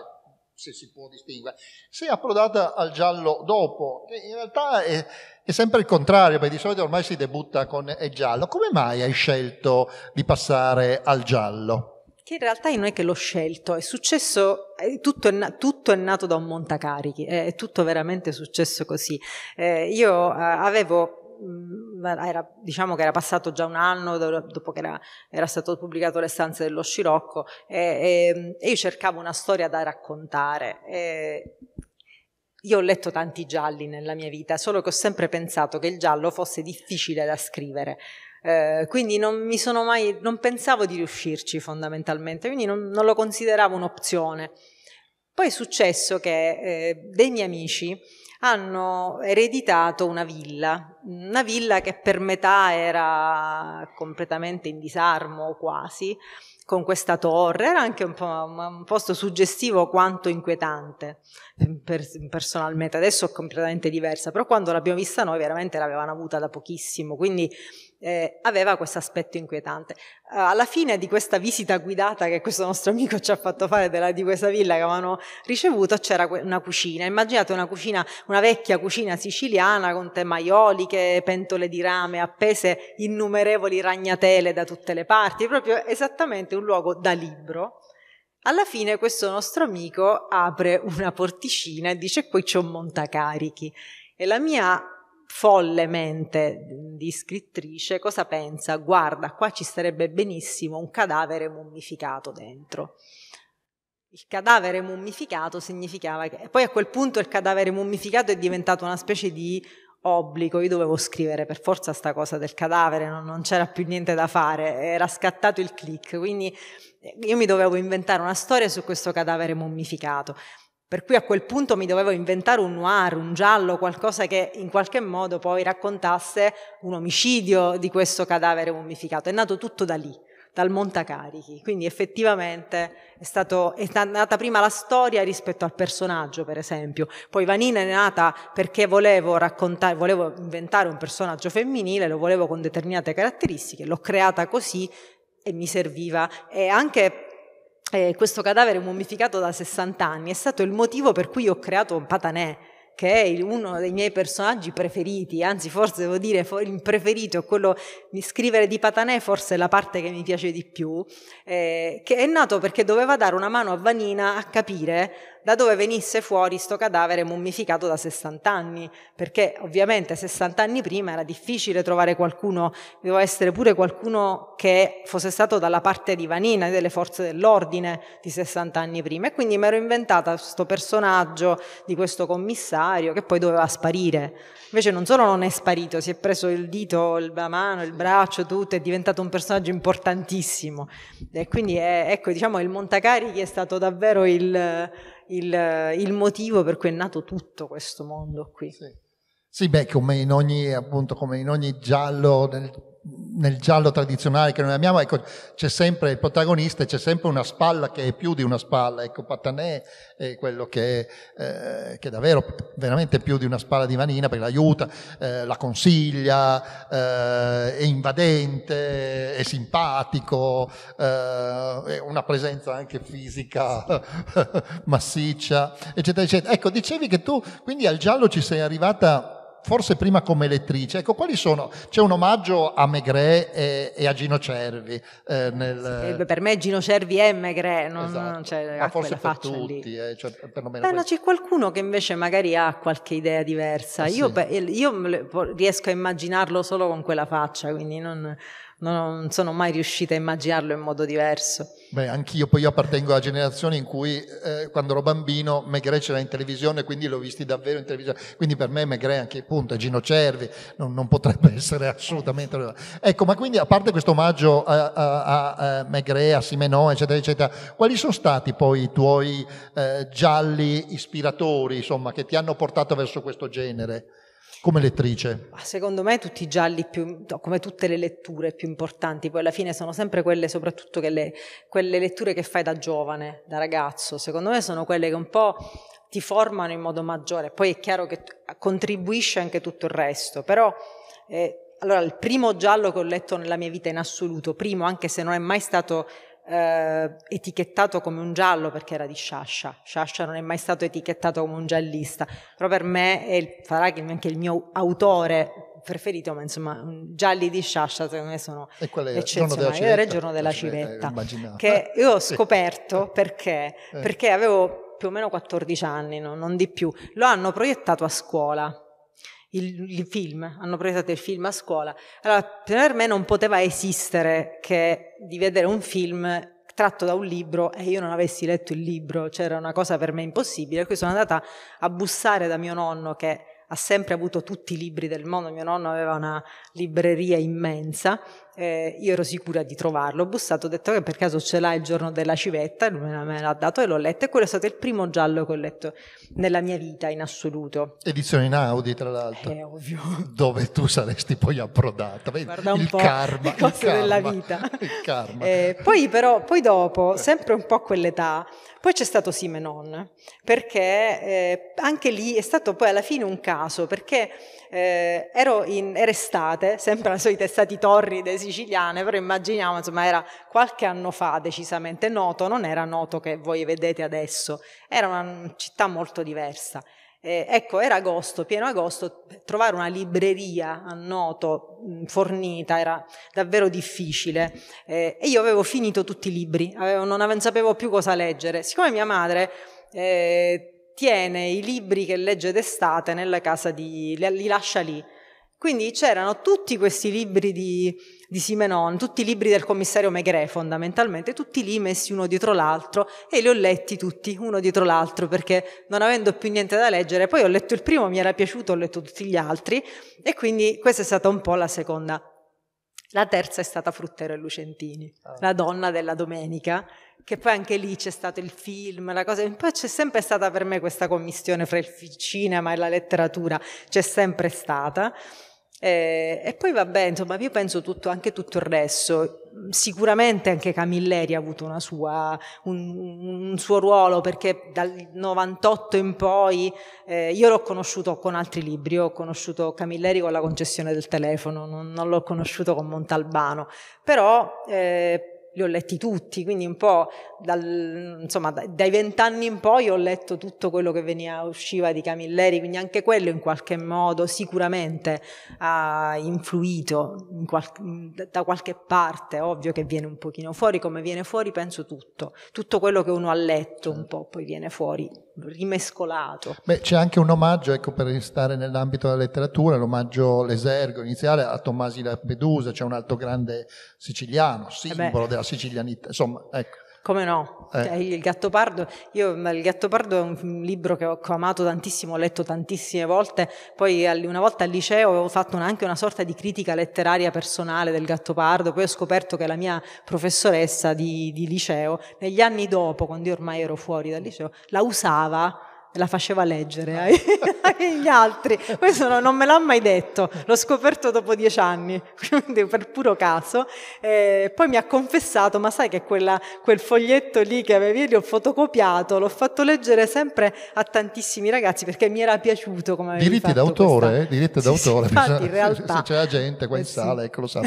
Speaker 1: se si può distinguere. Sei approdata al giallo dopo, che in realtà è, è, sempre il contrario, perché di solito ormai si debutta con il giallo. Come mai hai scelto di passare al giallo?
Speaker 2: Che in realtà non è che l'ho scelto, è successo, eh, tutto, è tutto, è nato da un montacarichi, è, è tutto veramente successo così. Eh, io eh, avevo mm, era, diciamo che era passato già un anno dopo che era, era stato pubblicato Le stanze dello Scirocco e, e, e io cercavo una storia da raccontare. E io ho letto tanti gialli nella mia vita, solo che ho sempre pensato che il giallo fosse difficile da scrivere. Eh, quindi non mi sono mai, non pensavo di riuscirci fondamentalmente, quindi non, non lo consideravo un'opzione. Poi è successo che eh, dei miei amici hanno ereditato una villa, una villa che per metà era completamente in disarmo quasi, con questa torre, era anche un, po', un posto suggestivo quanto inquietante per, personalmente, adesso è completamente diversa, però quando l'abbiamo vista noi veramente l'avevano avuta da pochissimo, quindi eh, aveva questo aspetto inquietante. Eh, alla fine di questa visita guidata che questo nostro amico ci ha fatto fare della, di questa villa che avevano ricevuto, c'era una cucina. Immaginate una cucina, una vecchia cucina siciliana con te maioliche, pentole di rame, appese innumerevoli ragnatele da tutte le parti, proprio esattamente un luogo da libro. Alla fine questo nostro amico apre una porticina e dice qui c'è un montacarichi e la mia folle mente di scrittrice cosa pensa? Guarda, qua ci sarebbe benissimo un cadavere mummificato dentro. Il cadavere mummificato significava che poi a quel punto il cadavere mummificato è diventato una specie di obbligo, io dovevo scrivere per forza sta cosa del cadavere, non, non c'era più niente da fare, era scattato il click, quindi eh, io mi dovevo inventare una storia su questo cadavere mummificato. Per cui a quel punto mi dovevo inventare un noir, un giallo, qualcosa che in qualche modo poi raccontasse un omicidio di questo cadavere mummificato. È nato tutto da lì, dal montacarichi. Quindi effettivamente è, stato, è nata prima la storia rispetto al personaggio, per esempio. Poi Vanina è nata perché volevo raccontare, volevo inventare un personaggio femminile, lo volevo con determinate caratteristiche, l'ho creata così e mi serviva. E anche eh, questo cadavere mummificato da 60 anni è stato il motivo per cui ho creato Patanè, che è uno dei miei personaggi preferiti, anzi forse devo dire il preferito, quello di scrivere di Patanè, forse è la parte che mi piace di più, eh, che è nato perché doveva dare una mano a Vanina a capire da dove venisse fuori sto cadavere mummificato da 60 anni, perché ovviamente 60 anni prima era difficile trovare qualcuno, doveva essere pure qualcuno che fosse stato dalla parte di Vanina, delle forze dell'ordine di 60 anni prima, e quindi mi ero inventata questo personaggio di questo commissario che poi doveva sparire. Invece non solo non è sparito, si è preso il dito, la mano, il braccio, tutto, è diventato un personaggio importantissimo. E quindi è, eh, ecco, diciamo, il Montacari che è stato davvero il il, eh, il, motivo per cui è nato tutto questo mondo qui. Sì.
Speaker 1: sì beh, come in ogni, appunto, come in ogni giallo del nel giallo tradizionale che noi amiamo, ecco, c'è sempre il protagonista, e c'è sempre una spalla che è più di una spalla, ecco, Patanè è quello che, eh, che è davvero, veramente più di una spalla di Vanina, perché l'aiuta, eh, la consiglia, eh, è invadente, è simpatico, eh, è una presenza anche fisica massiccia, eccetera, eccetera. Ecco, dicevi che tu quindi al giallo ci sei arrivata forse prima come lettrice. Ecco, quali sono? C'è un omaggio a Megre e, e a Gino Cervi. Eh, nel... sì,
Speaker 2: per me Gino Cervi è Megre, non, esatto. non c'è Ma forse per tutti,
Speaker 1: eh, cioè, perlomeno Beh, no,
Speaker 2: c'è qualcuno che invece magari ha qualche idea diversa. Ah, io, sì. io riesco a immaginarlo solo con quella faccia, quindi non non, sono mai riuscita a immaginarlo in modo diverso.
Speaker 1: Beh, anch'io poi io appartengo alla generazione in cui eh, quando ero bambino Megre c'era in televisione, quindi l'ho visti davvero in televisione. Quindi per me Megre anche appunto è Gino Cervi, non, non, potrebbe essere assolutamente. Ecco, ma quindi a parte questo omaggio a, a, a Megre, a Simenon, eccetera, eccetera, quali sono stati poi i tuoi eh, gialli ispiratori, insomma, che ti hanno portato verso
Speaker 2: questo genere?
Speaker 1: come lettrice?
Speaker 2: Secondo me tutti i gialli, più, come tutte le letture più importanti, poi alla fine sono sempre quelle, soprattutto che le, quelle letture che fai da giovane, da ragazzo, secondo me sono quelle che un po' ti formano in modo maggiore, poi è chiaro che contribuisce anche tutto il resto, però... Eh, allora, il primo giallo che ho letto nella mia vita in assoluto, primo, anche se non è mai stato eh, etichettato come un giallo perché era di Sciascia. Sciascia non è mai stato etichettato come un giallista, però per me è farà che anche il mio autore preferito, ma insomma, mm, gialli di Sciascia secondo me sono e eccezionali. Io era il giorno della civetta, civetta che ah, io ho scoperto sì. Eh. perché, eh. perché avevo più o meno 14 anni, no? non di più. Lo hanno proiettato a scuola il, il, film, hanno preso il film a scuola. Allora, per me non poteva esistere che di vedere un film tratto da un libro e io non avessi letto il libro, cioè era una cosa per me impossibile, qui sono andata a bussare da mio nonno che ha sempre avuto tutti i libri del mondo, mio nonno aveva una libreria immensa eh, io ero sicura di trovarlo, ho bussato, ho detto che per caso ce l'ha il giorno della civetta, lui me l'ha dato e l'ho letto e quello è stato il primo giallo che ho letto nella mia vita in assoluto. Edizione
Speaker 1: in Audi tra l'altro. È eh, ovvio. Dove tu saresti poi approdata, Vedi, Guarda un po' karma, le cose karma, della
Speaker 2: vita. Il Eh, poi però, poi dopo, eh. sempre un po' quell'età, poi c'è stato Simenon, perché eh, anche lì è stato poi alla fine un caso, perché eh, ero in, era estate, sempre la solita estate torride siciliane, però immaginiamo, insomma, era qualche anno fa decisamente noto, non era noto che voi vedete adesso, era una città molto diversa. Eh, ecco, era agosto, pieno agosto, trovare una libreria a Noto fornita era davvero difficile eh, e io avevo finito tutti i libri, avevo, non sapevo più cosa leggere. Siccome mia madre eh, tiene i libri che legge d'estate nella casa di... li lascia lì. Quindi c'erano tutti questi libri di, di Simenon, tutti i libri del commissario Maigret fondamentalmente, tutti lì messi uno dietro l'altro e li ho letti tutti uno dietro l'altro perché non avendo più niente da leggere, poi ho letto il primo, mi era piaciuto, ho letto tutti gli altri e quindi questa è stata un po' la seconda. La terza è stata Fruttero e Lucentini, ah. la donna della domenica, che poi anche lì c'è stato il film, la cosa, poi c'è sempre stata per me questa commissione fra il cinema e la letteratura, c'è sempre stata. Eh, e poi vabbè, insomma, io penso tutto, anche tutto il resto. Sicuramente anche Camilleri ha avuto sua, un, un, suo ruolo perché dal 98 in poi eh, io l'ho conosciuto con altri libri, ho conosciuto Camilleri con la concessione del telefono, non, non l'ho conosciuto con Montalbano, però eh, li ho letti tutti, quindi un po' dal, insomma, dai vent'anni in poi ho letto tutto quello che veniva, usciva di Camilleri, quindi anche quello in qualche modo sicuramente ha influito in qual, da qualche parte, ovvio che viene un pochino fuori, come viene fuori penso tutto, tutto quello che uno ha letto un po' poi viene fuori rimescolato.
Speaker 1: Beh, c'è anche un omaggio, ecco, per restare nell'ambito della letteratura, l'omaggio l'esergo iniziale a Tommasi Lampedusa, c'è cioè un altro
Speaker 2: grande siciliano, eh simbolo eh della la sicilianità, insomma, ecco. Come no? Eh. Cioè, il Gattopardo, io il Gattopardo è un libro che ho amato tantissimo, ho letto tantissime volte, poi una volta al liceo avevo fatto una, anche una sorta di critica letteraria personale del Gattopardo, poi ho scoperto che la mia professoressa di, di liceo, negli anni dopo, quando io ormai ero fuori dal liceo, la usava la faceva leggere ai, agli altri. Questo no, non me l'ha mai detto, l'ho scoperto dopo dieci anni, quindi per puro caso. Eh, poi mi ha confessato, ma sai che quella, quel foglietto lì che avevi l'ho fotocopiato, l'ho fatto leggere sempre a tantissimi ragazzi perché mi era piaciuto come avevi Diritti d'autore, questa...
Speaker 1: eh? diritti d'autore, sì, infatti, in realtà. se c'è la gente qua in eh, sala, sì. ecco lo sa.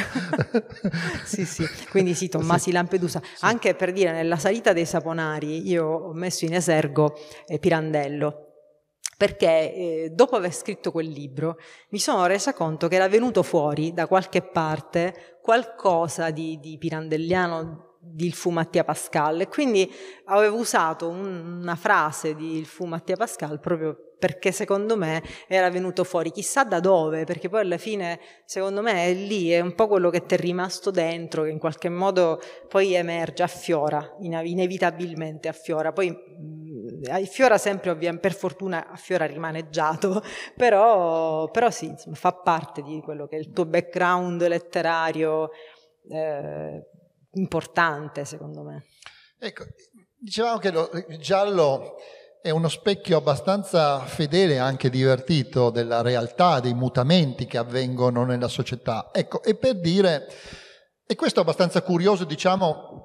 Speaker 2: sì, sì, quindi sì, Tommasi sì. Lampedusa. Anche per dire, nella salita dei Saponari io ho messo in esergo eh, Pirandello, bello perché eh, dopo aver scritto quel libro mi sono resa conto che era venuto fuori da qualche parte qualcosa di, di pirandelliano di Il fu Mattia Pascal e quindi avevo usato un, una frase di Il fu Mattia Pascal proprio perché secondo me era venuto fuori chissà da dove, perché poi alla fine secondo me è lì, è un po' quello che ti è rimasto dentro, che in qualche modo poi emerge, affiora, inevitabilmente affiora. Poi affiora eh, eh, sempre ovviamente, per fortuna affiora rimaneggiato, però, però sì, insomma, fa parte di quello che è il tuo background letterario eh, importante secondo me. Ecco, dicevamo
Speaker 1: che lo, il giallo è uno specchio abbastanza fedele e anche divertito della realtà, dei mutamenti che avvengono nella società. Ecco, e per dire, e questo è abbastanza curioso, diciamo,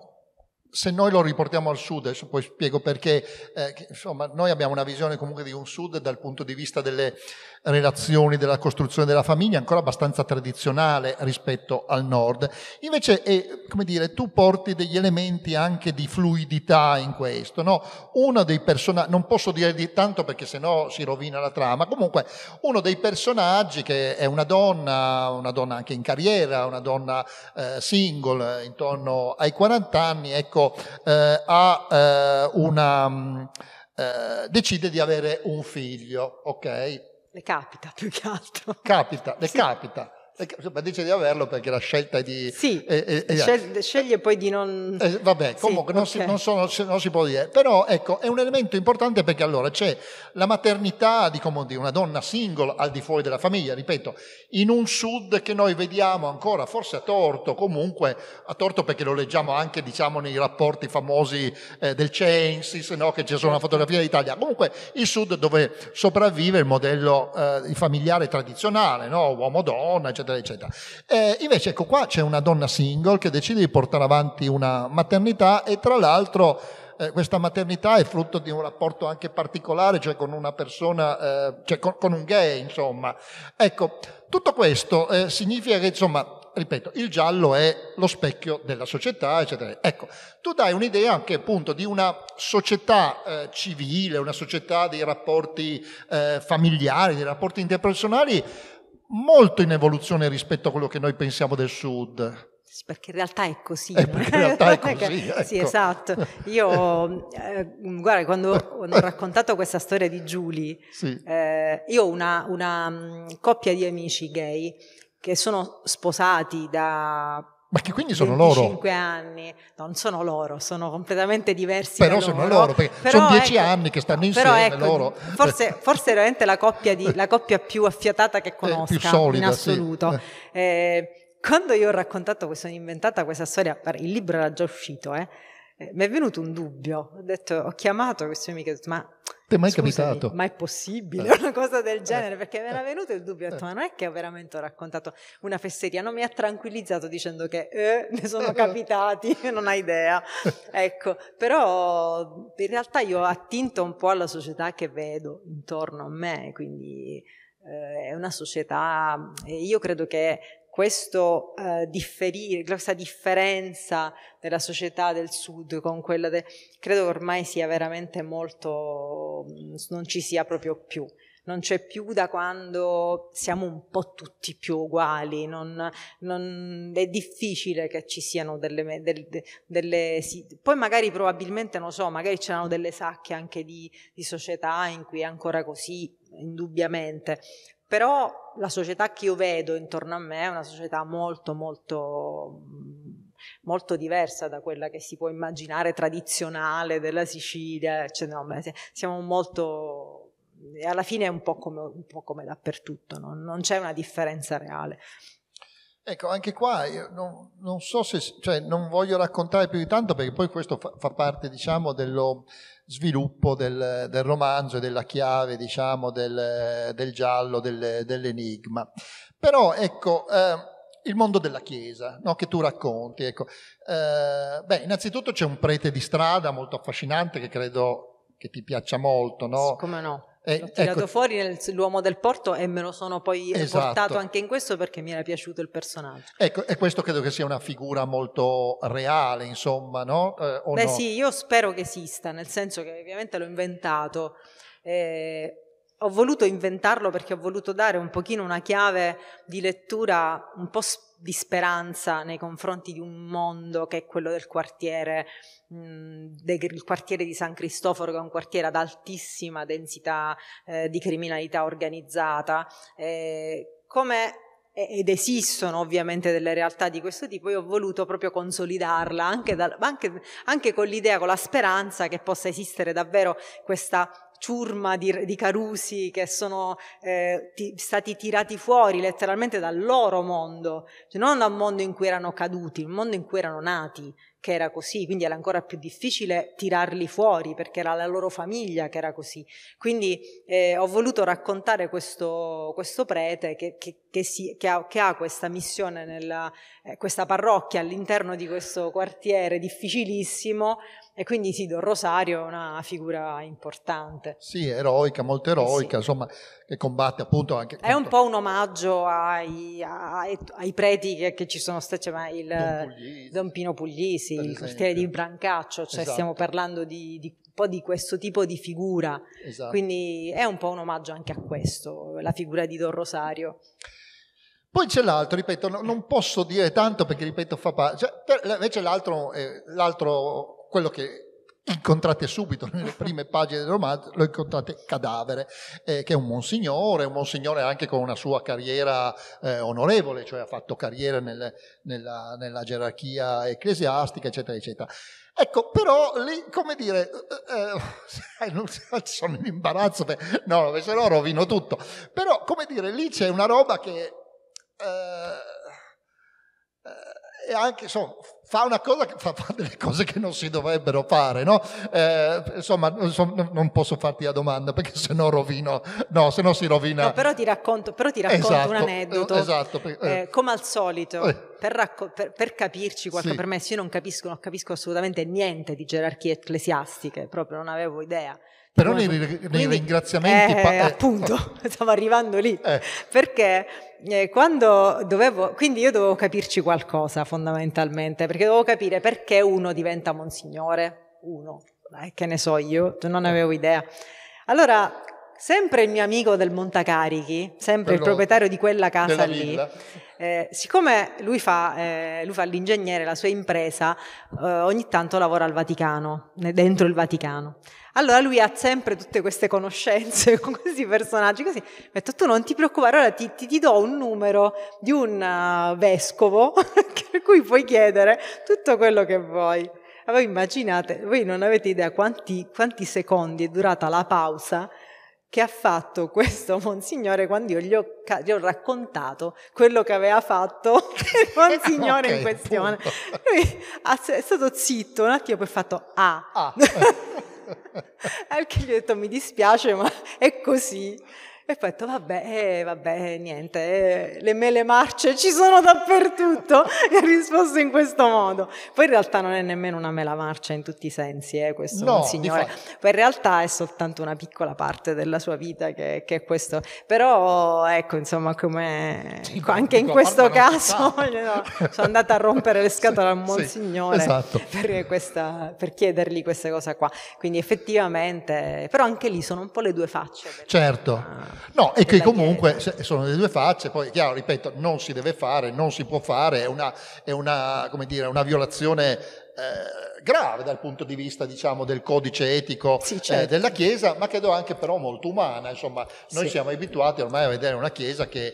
Speaker 1: se noi lo riportiamo al sud, adesso poi spiego perché, eh, insomma, noi abbiamo una visione comunque di un sud dal punto di vista delle relazioni, della costruzione della famiglia, ancora abbastanza tradizionale rispetto al nord. Invece, è, eh, come dire, tu porti degli elementi anche di fluidità in questo, no? Uno dei personaggi, non posso dire di tanto perché sennò si rovina la trama, comunque uno dei personaggi che è una donna, una donna anche in carriera, una donna eh, single intorno ai 40 anni, ecco, Francesco eh, ha, eh, una, mm, eh, decide di avere un figlio, ok? Le capita più che altro. Capita, le sì. capita ma dice di averlo perché la scelta è di... Sì, eh, eh, sceglie,
Speaker 2: sceglie poi di non... Eh, vabbè, comunque sì, non, okay. si,
Speaker 1: non, sono, non, si, può dire. Però ecco, è un elemento importante perché allora c'è la maternità diciamo, di, una donna singola al di fuori della famiglia, ripeto, in un sud che noi vediamo ancora, forse a torto, comunque a torto perché lo leggiamo anche diciamo, nei rapporti famosi eh, del Censis, no? che ci sono una certo. fotografia d'Italia. Comunque il sud dove sopravvive il modello eh, familiare tradizionale, no? uomo-donna, eccetera eccetera, eccetera. Eh, invece ecco qua c'è una donna single che decide di portare avanti una maternità e tra l'altro eh, questa maternità è frutto di un rapporto anche particolare, cioè con una persona, eh, cioè con, con, un gay, insomma. Ecco, tutto questo eh, significa che, insomma, ripeto, il giallo è lo specchio della società, eccetera. Ecco, tu dai un'idea anche appunto di una società eh, civile, una società dei rapporti eh, familiari, dei rapporti interpersonali molto in evoluzione rispetto a quello che noi pensiamo del Sud.
Speaker 2: Perché in realtà è così. Eh, perché in realtà è così. ecco. Sì, esatto. Io, eh, guarda, quando ho raccontato questa storia di Julie, sì. eh, io ho una, una mm, coppia di amici gay che sono sposati da ma
Speaker 1: che quindi sono loro? 5
Speaker 2: anni, non sono loro, sono completamente diversi. Però loro. sono loro, perché però sono dieci ecco, anni che stanno insieme ecco, loro. Forse, forse veramente la coppia, di, la coppia, più affiatata che eh, conosca, più solida, in assoluto. Sì. Eh. eh, quando io ho raccontato, sono inventata questa storia, il libro era già uscito, eh, eh, mi è venuto un dubbio. Ho detto, ho chiamato questo mio amico e ho detto, ma ti è mai Scusami, capitato? Ma è possibile eh. una cosa del eh. genere? Perché mi era venuto il dubbio, ho detto, eh. ma non è che ho veramente raccontato una fesseria, non mi ha tranquillizzato dicendo che eh, ne sono capitati, non hai idea. Ecco, però in realtà io ho attinto un po' alla società che vedo intorno a me, quindi è una società, e io credo che questo eh, differire, questa differenza della società del sud con quella del... credo che ormai sia veramente molto... Mm, non ci sia proprio più. Non c'è più da quando siamo un po' tutti più uguali, non, non, è difficile che ci siano delle... delle, delle poi magari probabilmente, non so, magari c'erano delle sacche anche di, di società in cui è ancora così, indubbiamente, però la società che io vedo intorno a me è una società molto molto mm, molto diversa da quella che si può immaginare tradizionale della Sicilia, cioè, no, siamo molto, alla fine è un po' come, un po come dappertutto, no? non c'è una differenza reale.
Speaker 1: Ecco, anche qua non, non, so se, cioè non voglio raccontare più di tanto perché poi questo fa, fa parte, diciamo, dello, sviluppo del, del romanzo e della chiave, diciamo, del, del giallo, del, dell'enigma. Però, ecco, eh, il mondo della Chiesa, no, che tu racconti, ecco. eh, beh, innanzitutto c'è un prete di strada molto affascinante che credo che ti piaccia molto, no? Come no. Eh, L'ho tirato ecco.
Speaker 2: fuori l'uomo del porto e me lo sono poi esatto. portato anche in questo perché mi era piaciuto il personaggio.
Speaker 1: Ecco, e questo credo che sia una figura molto reale, insomma, no? Eh, Beh no? sì,
Speaker 2: io spero che esista, nel senso che ovviamente l'ho inventato. Eh, ho voluto inventarlo perché ho voluto dare un pochino una chiave di lettura un po' specifica di speranza nei confronti di un mondo che è quello del quartiere, del quartiere di San Cristoforo, che è un quartiere ad altissima densità eh, di criminalità organizzata. Eh, come ed esistono ovviamente delle realtà di questo tipo, io ho voluto proprio consolidarla anche, da, anche, anche, con l'idea, con la speranza che possa esistere davvero questa ciurma di, di Carusi che sono eh, ti, stati tirati fuori letteralmente dal loro mondo, cioè non da un mondo in cui erano caduti, un mondo in cui erano nati, che era così, quindi era ancora più difficile tirarli fuori perché era la loro famiglia che era così. Quindi eh, ho voluto raccontare questo, questo prete che, che, che, si, ha, che, ha, questa missione, nella, eh, questa parrocchia all'interno di questo quartiere difficilissimo e quindi sì, Don Rosario è una figura importante.
Speaker 1: Sì, eroica, molto eh eroica, sì. insomma, che combatte appunto
Speaker 2: anche... È un po' un omaggio ai, ai, ai preti che, ci sono stati, cioè, il Don, Don Pino Puglisi Puglisi, il quartiere di Brancaccio, cioè esatto. stiamo parlando di, di, un po' di questo tipo di figura, esatto. quindi è un po' un omaggio anche a questo, la figura di Don Rosario.
Speaker 1: Poi c'è l'altro, ripeto, non posso dire tanto perché, ripeto, fa parte. Cioè, invece l'altro, eh, l'altro, quello che incontrate subito nelle prime pagine del romanzo, lo incontrate cadavere, eh, che è un monsignore, un monsignore anche con una sua carriera eh, onorevole, cioè ha fatto carriera nel, nella, nella, gerarchia ecclesiastica, eccetera, eccetera. Ecco, però lì, come dire, eh, eh, eh sono in imbarazzo, per, no, se no rovino tutto, però come dire, lì c'è una roba che... Eh, è anche, insomma, fa una cosa che fa, fa delle cose che non si dovrebbero fare, no? Eh, insomma, non posso farti la domanda perché se no rovino, no, se no si rovina. No, però
Speaker 2: ti racconto, però ti racconto esatto, un aneddoto. Eh, esatto. Eh, eh, come al solito, eh. per, racco- per, per, capirci qualcosa, sì. per me, se io non capisco, non capisco assolutamente niente di gerarchie ecclesiastiche, proprio non avevo idea. Però nei, nei Quindi, ringraziamenti... Eh, pa- eh, appunto, stavo arrivando lì. Eh. Perché eh, quando dovevo, quindi io dovevo capirci qualcosa fondamentalmente, perché dovevo capire perché uno diventa monsignore, uno, che ne so io, non eh. avevo idea. Allora, sempre il mio amico del Montacarichi, sempre Quello il proprietario di quella casa lì, eh, siccome lui fa, eh, lui fa, l'ingegnere, la sua impresa, eh, ogni tanto lavora al Vaticano, dentro il Vaticano. Allora lui ha sempre tutte queste conoscenze con questi personaggi, così mi ha detto tu non ti preoccupare, ora ti, ti, ti, do un numero di un uh, vescovo a cui puoi chiedere tutto quello che vuoi. Ma voi immaginate, voi non avete idea quanti, quanti secondi è durata la pausa che ha fatto questo Monsignore quando io gli ho, gli ho raccontato quello che aveva fatto il eh, Monsignore okay, in questione. Punto. Lui è stato zitto un attimo, poi ha fatto A. ah. Al gli ho detto mi dispiace ma è così. E poi ho detto, vabbè, eh, vabbè, niente, eh, le mele marce ci sono dappertutto. e ha risposto in questo modo. Poi in realtà non è nemmeno una mela marcia in tutti i sensi, eh, questo no, signore. Poi in realtà è soltanto una piccola parte della sua vita che, che è questo. Però ecco, insomma, come sì, anche in questo caso no, sono andata a rompere le scatole sì, al Monsignore sì, esatto. per, questa, per, chiedergli queste cose qua. Quindi effettivamente, però anche lì sono un po' le due facce.
Speaker 1: Certo. Una... No, e che comunque chiesa. sono le due facce, poi è chiaro, ripeto, non si deve fare, non si può fare, è una, è una, dire, una violazione eh, grave dal punto di vista diciamo, del codice etico sì, eh, certo. eh, della Chiesa, ma credo anche però molto umana. Insomma, noi sì. siamo abituati ormai a vedere una Chiesa che eh,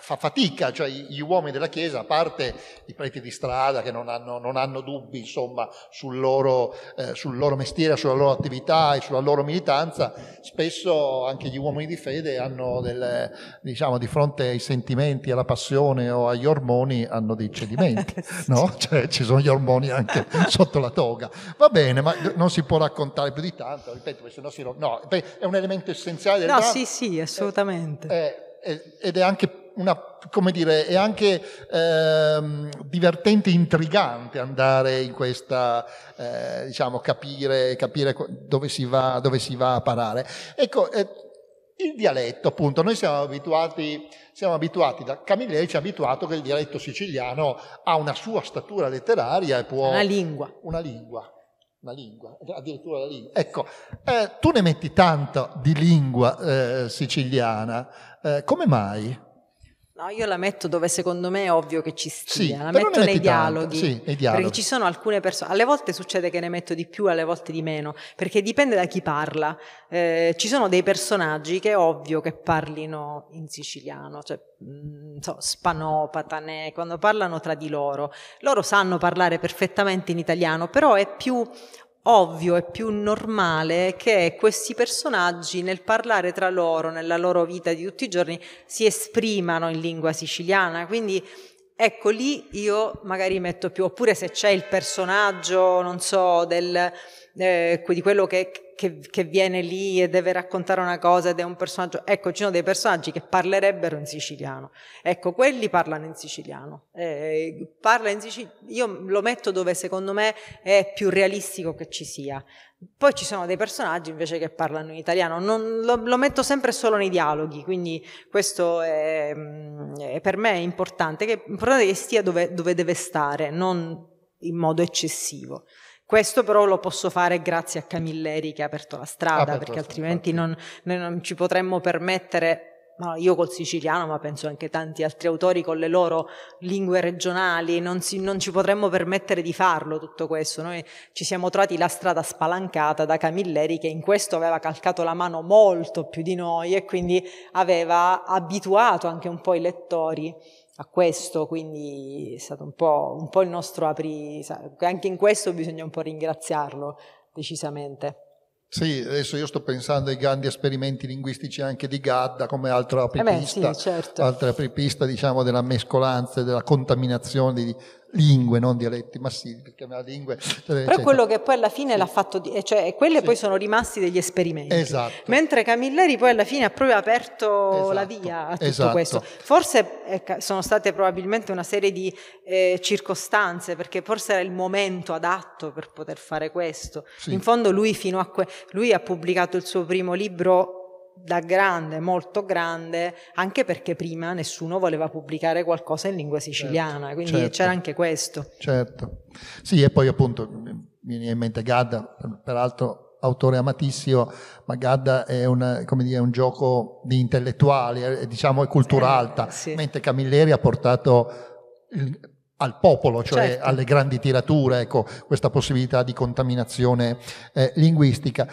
Speaker 1: fa fatica, cioè gli uomini della Chiesa, a parte i preti di strada che non hanno, non hanno dubbi insomma, sul, loro, eh, sul, loro, mestiere, sulla loro attività e sulla loro militanza, spesso anche gli uomini di fede hanno delle, diciamo, di fronte ai sentimenti, alla passione o agli ormoni hanno dei cedimenti, no? cioè, ci sono gli ormoni anche sotto la toga. Va bene, ma non si può raccontare più di tanto, ripeto, perché sennò si rompe. No, è un elemento essenziale No, sì, sì,
Speaker 2: assolutamente.
Speaker 1: È, è, ed è anche una, come dire, è anche ehm, divertente, intrigante andare in questa, eh, diciamo, capire, capire dove, si va, dove si va a parare. Ecco, eh, il dialetto, appunto, noi siamo abituati, siamo abituati da Camilleri ci ha abituato che il dialetto siciliano ha una sua statura letteraria e può... Una lingua. Una lingua, una lingua, addirittura la lingua. Ecco, eh, tu ne metti tanto di lingua eh, siciliana, eh, come mai?
Speaker 2: No, io la metto dove secondo me è ovvio che ci stia, sì, la metto nei dialoghi, sì, nei dialoghi, perché ci sono alcune persone, alle volte succede che ne metto di più, alle volte di meno, perché dipende da chi parla. Eh, ci sono dei personaggi che è ovvio che parlino in siciliano, cioè mm, so, Spanò, quando parlano tra di loro, loro sanno parlare perfettamente in italiano, però è più ovvio e più normale che questi personaggi nel parlare tra loro, nella loro vita di tutti i giorni, si esprimano in lingua siciliana. Quindi ecco lì io magari metto più, oppure se c'è il personaggio, non so, del, eh, di quello che che, che, viene lì e deve raccontare una cosa ed è un personaggio. Ecco, ci sono dei personaggi che parlerebbero in siciliano. Ecco, quelli parlano in siciliano. Eh, parla in sicil- io lo metto dove secondo me è più realistico che ci sia. Poi ci sono dei personaggi invece che parlano in italiano, non, lo, lo, metto sempre solo nei dialoghi, quindi questo è, mm, è per me è importante, che, è importante che stia dove, dove deve stare, non in modo eccessivo. Questo però lo posso fare grazie a Camilleri che ha aperto la strada, aperto perché la strada, altrimenti non, noi non ci potremmo permettere ma io col siciliano, ma penso anche tanti altri autori con le loro lingue regionali, non, si, non, ci potremmo permettere di farlo tutto questo. Noi ci siamo trovati la strada spalancata da Camilleri che in questo aveva calcato la mano molto più di noi e quindi aveva abituato anche un po' i lettori a questo, quindi è stato un po', un po il nostro apri, anche in questo bisogna un po' ringraziarlo decisamente.
Speaker 1: Sì, adesso io sto pensando ai grandi esperimenti linguistici anche di Gadda come altra apripista, eh beh, sì, certo. altra apripista diciamo, della mescolanza e della contaminazione di lingue, non dialetti massivi, perché chiamava lingue. Però eccetera. quello
Speaker 2: che poi alla fine sì. l'ha fatto, cioè quelle sì. poi sono rimasti degli esperimenti. Esatto. Mentre Camilleri poi alla fine ha proprio aperto esatto. la via a tutto esatto. questo. Forse eh, sono state probabilmente una serie di eh, circostanze, perché forse era il momento adatto per poter fare questo. Sì. In fondo lui, fino a que- lui ha pubblicato il suo primo libro da grande, molto grande, anche perché prima nessuno voleva pubblicare qualcosa in lingua certo, siciliana, certo, quindi certo, c'era anche questo.
Speaker 1: Certo. Sì, e poi appunto mi viene in mente Gadda, peraltro autore amatissimo, ma Gadda è un, dire, un gioco di intellettuali, è, eh, diciamo è cultura eh, alta, sì. mentre Camilleri ha portato il, al popolo, cioè certo. alle grandi tirature, ecco, questa possibilità di contaminazione eh, linguistica.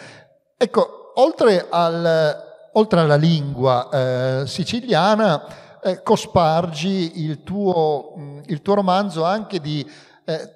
Speaker 1: Ecco, oltre al, oltre alla lingua eh, siciliana, eh, cospargi il tuo, mm, il tuo, romanzo anche di eh,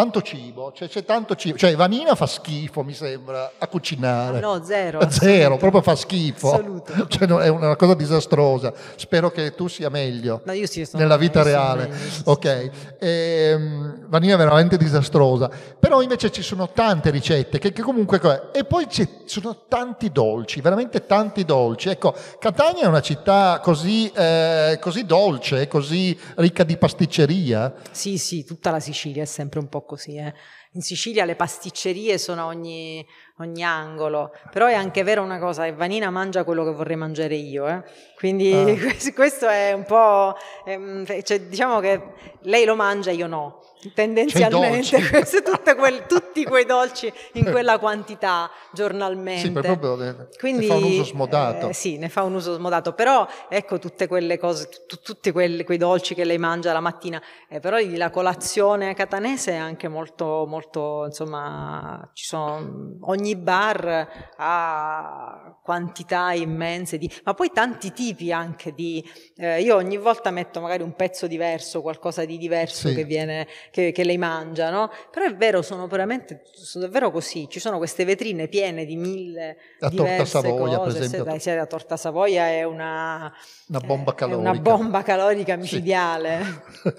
Speaker 1: tanto cibo, cioè c'è tanto cibo, cioè Vanina fa schifo mi sembra a cucinare. No, zero. Zero, proprio fa schifo. Assoluto. Cioè, no, è una cosa disastrosa. Spero che tu sia meglio no, io sì, sono nella vita meglio, reale. ok, e, ehm, Vanina è veramente disastrosa, però invece ci sono tante ricette che, che comunque... E poi ci sono tanti dolci, veramente tanti dolci. Ecco, Catania è una città così, eh, così dolce, così ricca di pasticceria. Sì, sì,
Speaker 2: tutta la Sicilia è sempre un po' così. Eh. In Sicilia le pasticcerie sono a ogni, ogni, angolo, però è anche vero una cosa, Vanina mangia quello che vorrei mangiare io, eh. quindi ah. questo è un po'... Ehm, cioè, diciamo che lei lo mangia, io no tendenzialmente cioè, queste, quel, tutti quei dolci in eh. quella quantità giornalmente. Sì, proprio
Speaker 1: ne, eh, Quindi, ne fa un uso smodato. Eh, sì,
Speaker 2: ne fa un uso smodato, però ecco tutte quelle cose, tutti quei, quei dolci che lei mangia la mattina, eh, però la colazione catanese è anche molto, molto, insomma, ci sono, ogni bar ha quantità immense di, ma poi tanti tipi anche di, eh, io ogni volta metto magari un pezzo diverso, qualcosa di diverso sì. che viene che, che lei mangia, no? Però è vero, sono veramente, sono davvero così, ci sono queste vetrine piene di mille la torta Savoia, cose, per esempio. Se, dai, se la torta Savoia è una,
Speaker 1: una bomba eh, calorica. Una bomba
Speaker 2: calorica micidiale. Sì.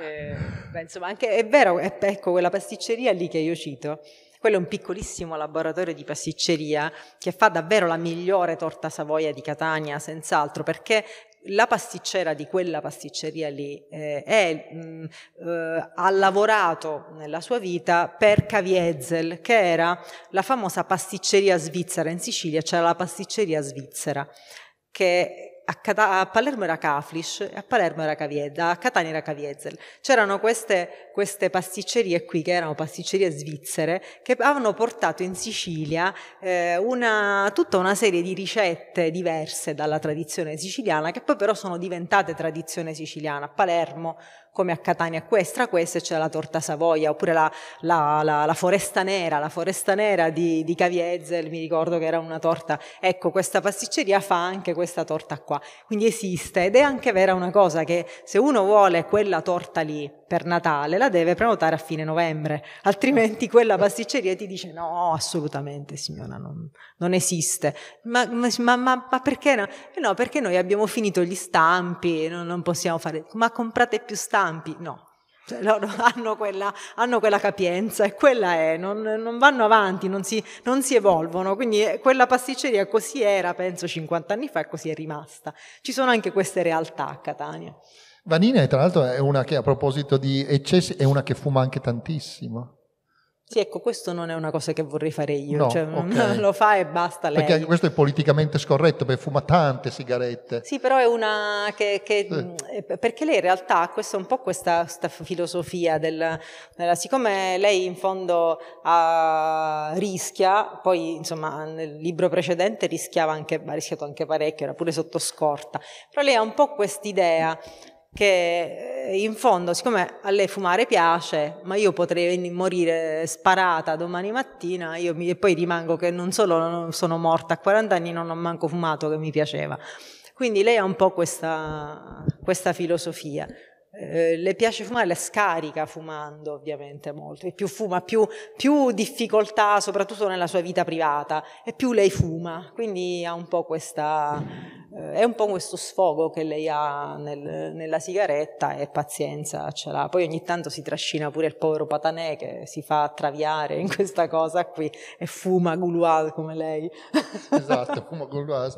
Speaker 2: eh, beh, insomma, anche, è vero, è, ecco, quella pasticceria lì che io cito, quello è un piccolissimo laboratorio di pasticceria che fa davvero la migliore torta Savoia di Catania, senz'altro, perché la pasticcera di quella pasticceria lì eh, è, mh, mm, eh, ha lavorato nella sua vita per Caviezel, che era la famosa pasticceria svizzera in Sicilia, c'era la pasticceria svizzera, che a, Cata- a Palermo era Caflish, a Palermo era Caviedda, a Catania era Caviezel. C'erano queste, queste, pasticcerie qui, che erano pasticcerie svizzere, che avevano portato in Sicilia eh, una, tutta una serie di ricette diverse dalla tradizione siciliana, che poi però sono diventate tradizione siciliana. A Palermo come a Catania qua, stra questa c'è la torta Savoia, oppure la, la, la, la foresta nera, la foresta nera di, di Caviezel, mi ricordo che era una torta, ecco questa pasticceria fa anche questa torta qua, quindi esiste ed è anche vera una cosa che se uno vuole quella torta lì, per Natale la deve prenotare a fine novembre, altrimenti ah. quella pasticceria ti dice no, assolutamente signora, non, non esiste. Ma, ma, ma, ma perché no? Eh no? Perché noi abbiamo finito gli stampi, no, non possiamo fare, ma comprate più stampi? No, cioè, loro hanno quella, hanno quella, capienza e quella è, non, non vanno avanti, non si, non si, evolvono, quindi eh, quella pasticceria così era, penso, 50 anni fa e così è rimasta. Ci sono anche queste realtà a Catania.
Speaker 1: Vanina, tra l'altro, è una che a proposito di eccessi, è una che fuma anche tantissimo.
Speaker 2: Sì, ecco, questo non è una cosa che vorrei fare io, no, cioè, okay. lo fa e basta lei. Perché
Speaker 1: questo è politicamente scorretto, perché fuma tante sigarette. Sì,
Speaker 2: però è una che... che sì. Mm, perché lei in realtà ha questa, un po' questa, questa filosofia del, della, Siccome lei in fondo uh, rischia, poi insomma nel libro precedente rischiava anche, ha rischiato anche parecchio, era pure sotto scorta, però lei ha un po' quest'idea che eh, in fondo, siccome a lei fumare piace, ma io potrei morire sparata domani mattina mi, e poi rimango che non solo sono morta a 40 anni, non ho manco fumato che mi piaceva. Quindi lei ha un po' questa, questa filosofia. Eh, le piace fumare, le scarica fumando ovviamente molto, e più fuma, più, più, difficoltà, soprattutto nella sua vita privata, e più lei fuma, quindi ha un po' questa eh, è un po' questo sfogo che lei ha nel, nella sigaretta e pazienza ce l'ha. Poi ogni tanto si trascina pure il povero Patanè che si fa traviare in questa cosa qui e fuma Gouloise come lei. Esatto, fuma Gouloise.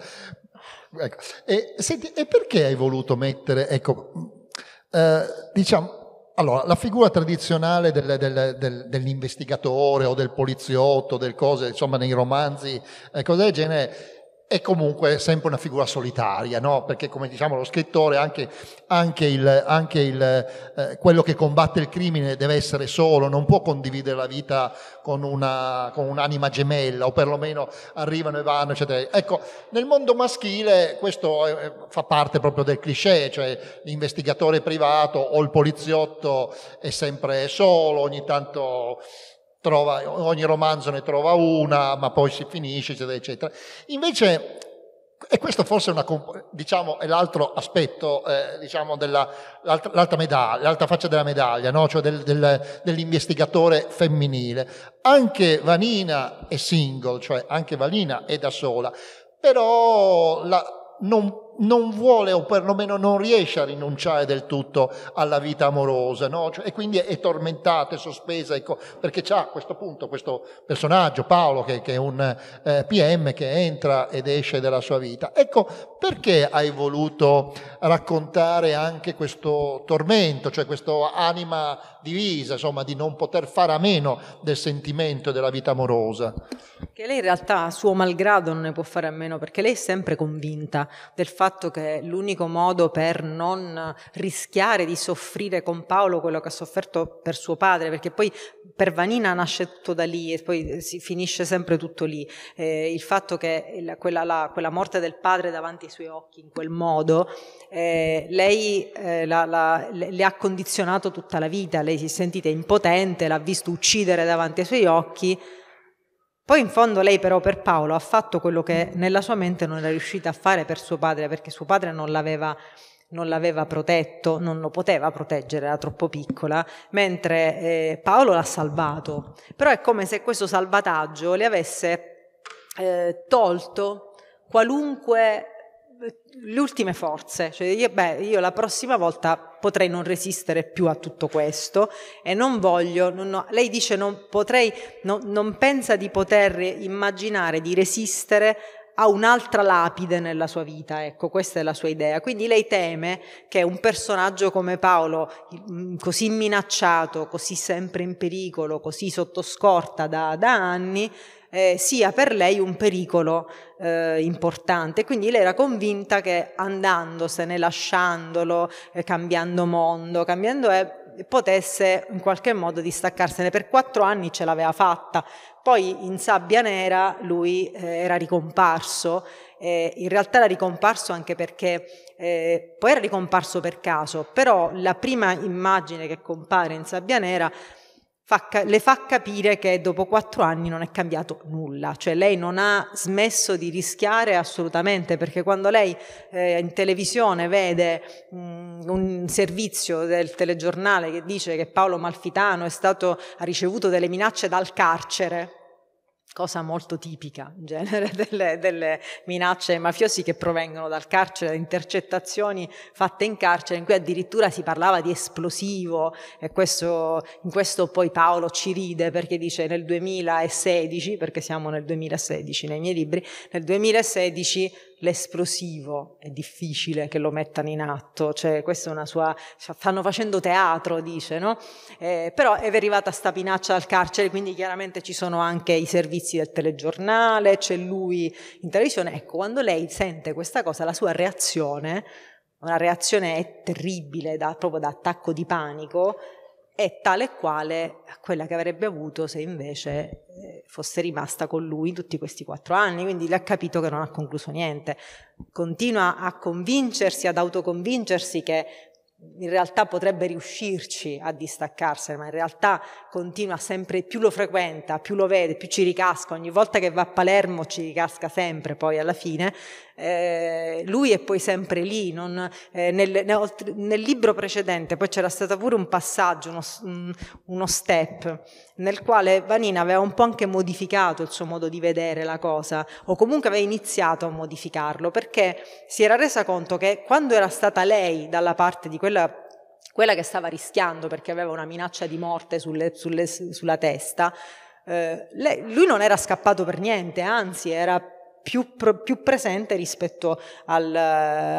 Speaker 2: Ecco. E,
Speaker 1: senti, e, perché hai voluto mettere, ecco, eh, diciamo, allora, la figura tradizionale del, del, del, dell'investigatore o del poliziotto, del cose, insomma, nei romanzi, cose del genere, è comunque sempre una figura solitaria, no? perché come diciamo lo scrittore, anche, anche, il, anche il, eh, quello che combatte il crimine deve essere solo, non può condividere la vita con, una, con un'anima gemella o perlomeno arrivano e vanno, eccetera. Ecco, nel mondo maschile questo eh, fa parte proprio del cliché, cioè l'investigatore privato o il poliziotto è sempre solo, ogni tanto trova, ogni romanzo ne trova una, ma poi si finisce, eccetera, eccetera. Invece, e questo forse è, una, diciamo, è l'altro aspetto, eh, diciamo, della, l'altra, l'altra, medaglia, l'altra, faccia della medaglia, no? cioè del, del, dell'investigatore femminile. Anche Vanina è single, cioè anche Vanina è da sola, però la, non non vuole o perlomeno non riesce a rinunciare del tutto alla vita amorosa, no? cioè, e quindi è tormentata, è sospesa, ecco, perché c'è a questo punto questo personaggio, Paolo, che, che è un eh, PM che entra ed esce dalla sua vita. Ecco, perché hai voluto raccontare anche questo tormento, cioè questa anima divisa, insomma, di non poter fare a meno del sentimento della vita amorosa?
Speaker 2: Che lei in realtà, a suo malgrado, non ne può fare a meno, perché lei è sempre convinta del fatto fatto che l'unico modo per non rischiare di soffrire con Paolo quello che ha sofferto per suo padre, perché poi per Vanina nasce tutto da lì e poi eh, si finisce sempre tutto lì, eh, il fatto che la, quella, la, quella, morte del padre davanti ai suoi occhi in quel modo, eh, lei eh, la, le ha condizionato tutta la vita, lei si è sentita impotente, l'ha visto uccidere davanti ai suoi occhi poi in fondo lei però per Paolo ha fatto quello che nella sua mente non era riuscita a fare per suo padre, perché suo padre non l'aveva, non l'aveva protetto, non lo poteva proteggere, era troppo piccola, mentre eh, Paolo l'ha salvato. Però è come se questo salvataggio le avesse eh, tolto qualunque le ultime forze, cioè io, beh, io la prossima volta potrei non resistere più a tutto questo e non voglio, non ho, lei dice non potrei, no, non pensa di poter immaginare di resistere a un'altra lapide nella sua vita, ecco, questa è la sua idea. Quindi lei teme che un personaggio come Paolo, così minacciato, così sempre in pericolo, così sotto scorta da, da anni, eh, sia per lei un pericolo eh, importante. Quindi lei era convinta che andandosene, lasciandolo, eh, cambiando mondo, cambiando è, eh, potesse in qualche modo distaccarsene. Per quattro anni ce l'aveva fatta, poi in sabbia nera lui eh, era ricomparso, eh, in realtà era ricomparso anche perché eh, poi era ricomparso per caso, però la prima immagine che compare in sabbia nera fa, le fa capire che dopo quattro anni non è cambiato nulla, cioè lei non ha smesso di rischiare assolutamente, perché quando lei eh, in televisione vede mh, mm, un servizio del telegiornale che dice che Paolo Malfitano stato, ha ricevuto delle minacce dal carcere, cosa molto tipica in genere delle, delle minacce ai mafiosi che provengono dal carcere, intercettazioni fatte in carcere in cui addirittura si parlava di esplosivo e questo, in questo poi Paolo ci ride perché dice nel 2016, perché siamo nel 2016 nei miei libri, nel 2016 l'esplosivo è difficile che lo mettano in atto, cioè questa è una sua, stanno facendo teatro, dice, no? Eh, però è arrivata sta pinaccia al carcere, quindi chiaramente ci sono anche i servizi del telegiornale, c'è lui in televisione, ecco, quando lei sente questa cosa, la sua reazione, una reazione terribile, da, proprio da attacco di panico, è tale e quale quella che avrebbe avuto se invece eh, fosse rimasta con lui tutti questi quattro anni, quindi ha capito che non ha concluso niente. Continua a convincersi, ad autoconvincersi che in realtà potrebbe riuscirci a distaccarsene, ma in realtà continua sempre, più lo frequenta, più lo vede, più ci ricasca, ogni volta che va a Palermo ci ricasca sempre poi alla fine, eh, lui è poi sempre lì. Non, eh, nel, nel, libro precedente poi c'era stato pure un passaggio, uno, uno, step, nel quale Vanina aveva un po' anche modificato il suo modo di vedere la cosa, o comunque aveva iniziato a modificarlo, perché si era resa conto che quando era stata lei dalla parte di quella quella che stava rischiando perché aveva una minaccia di morte sulle, sulle, sulla testa, eh, lei, lui non era scappato per niente, anzi era più, più, presente rispetto al, eh,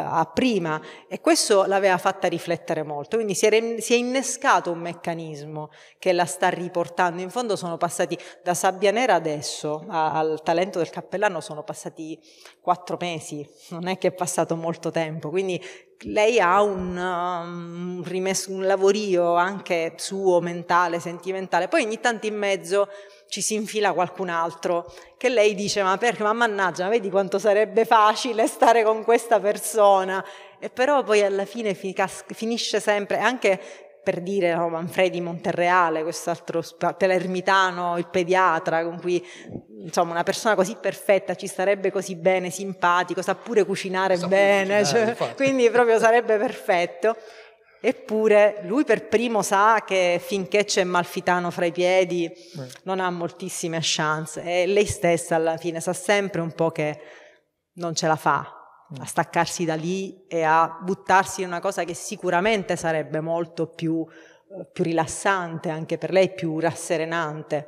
Speaker 2: a prima e questo l'aveva fatta riflettere molto, quindi si è, si è, innescato un meccanismo che la sta riportando, in fondo sono passati da Sabbia Nera adesso a, al talento del cappellano sono passati quattro mesi, non è che è passato molto tempo, quindi lei ha un, um, rimesso, un lavorio anche suo, mentale, sentimentale, poi ogni tanto in mezzo ci si infila qualcun altro, che lei dice ma perché, ma mannaggia, vedi quanto sarebbe facile stare con questa persona, e però poi alla fine finisce sempre, anche per dire no, Manfredi Monterreale, quest'altro telermitano, il pediatra, con cui insomma una persona così perfetta ci starebbe così bene, simpatico, sa pure cucinare sa bene, cucinare, cioè, quindi proprio sarebbe perfetto. Eppure lui per primo sa che finché c'è Malfitano fra i piedi Beh. non ha moltissime chance e lei stessa alla fine sa sempre un po' che non ce la fa mm. a staccarsi da lì e a buttarsi in una cosa che sicuramente sarebbe molto più, eh, più rilassante anche per lei, più rasserenante.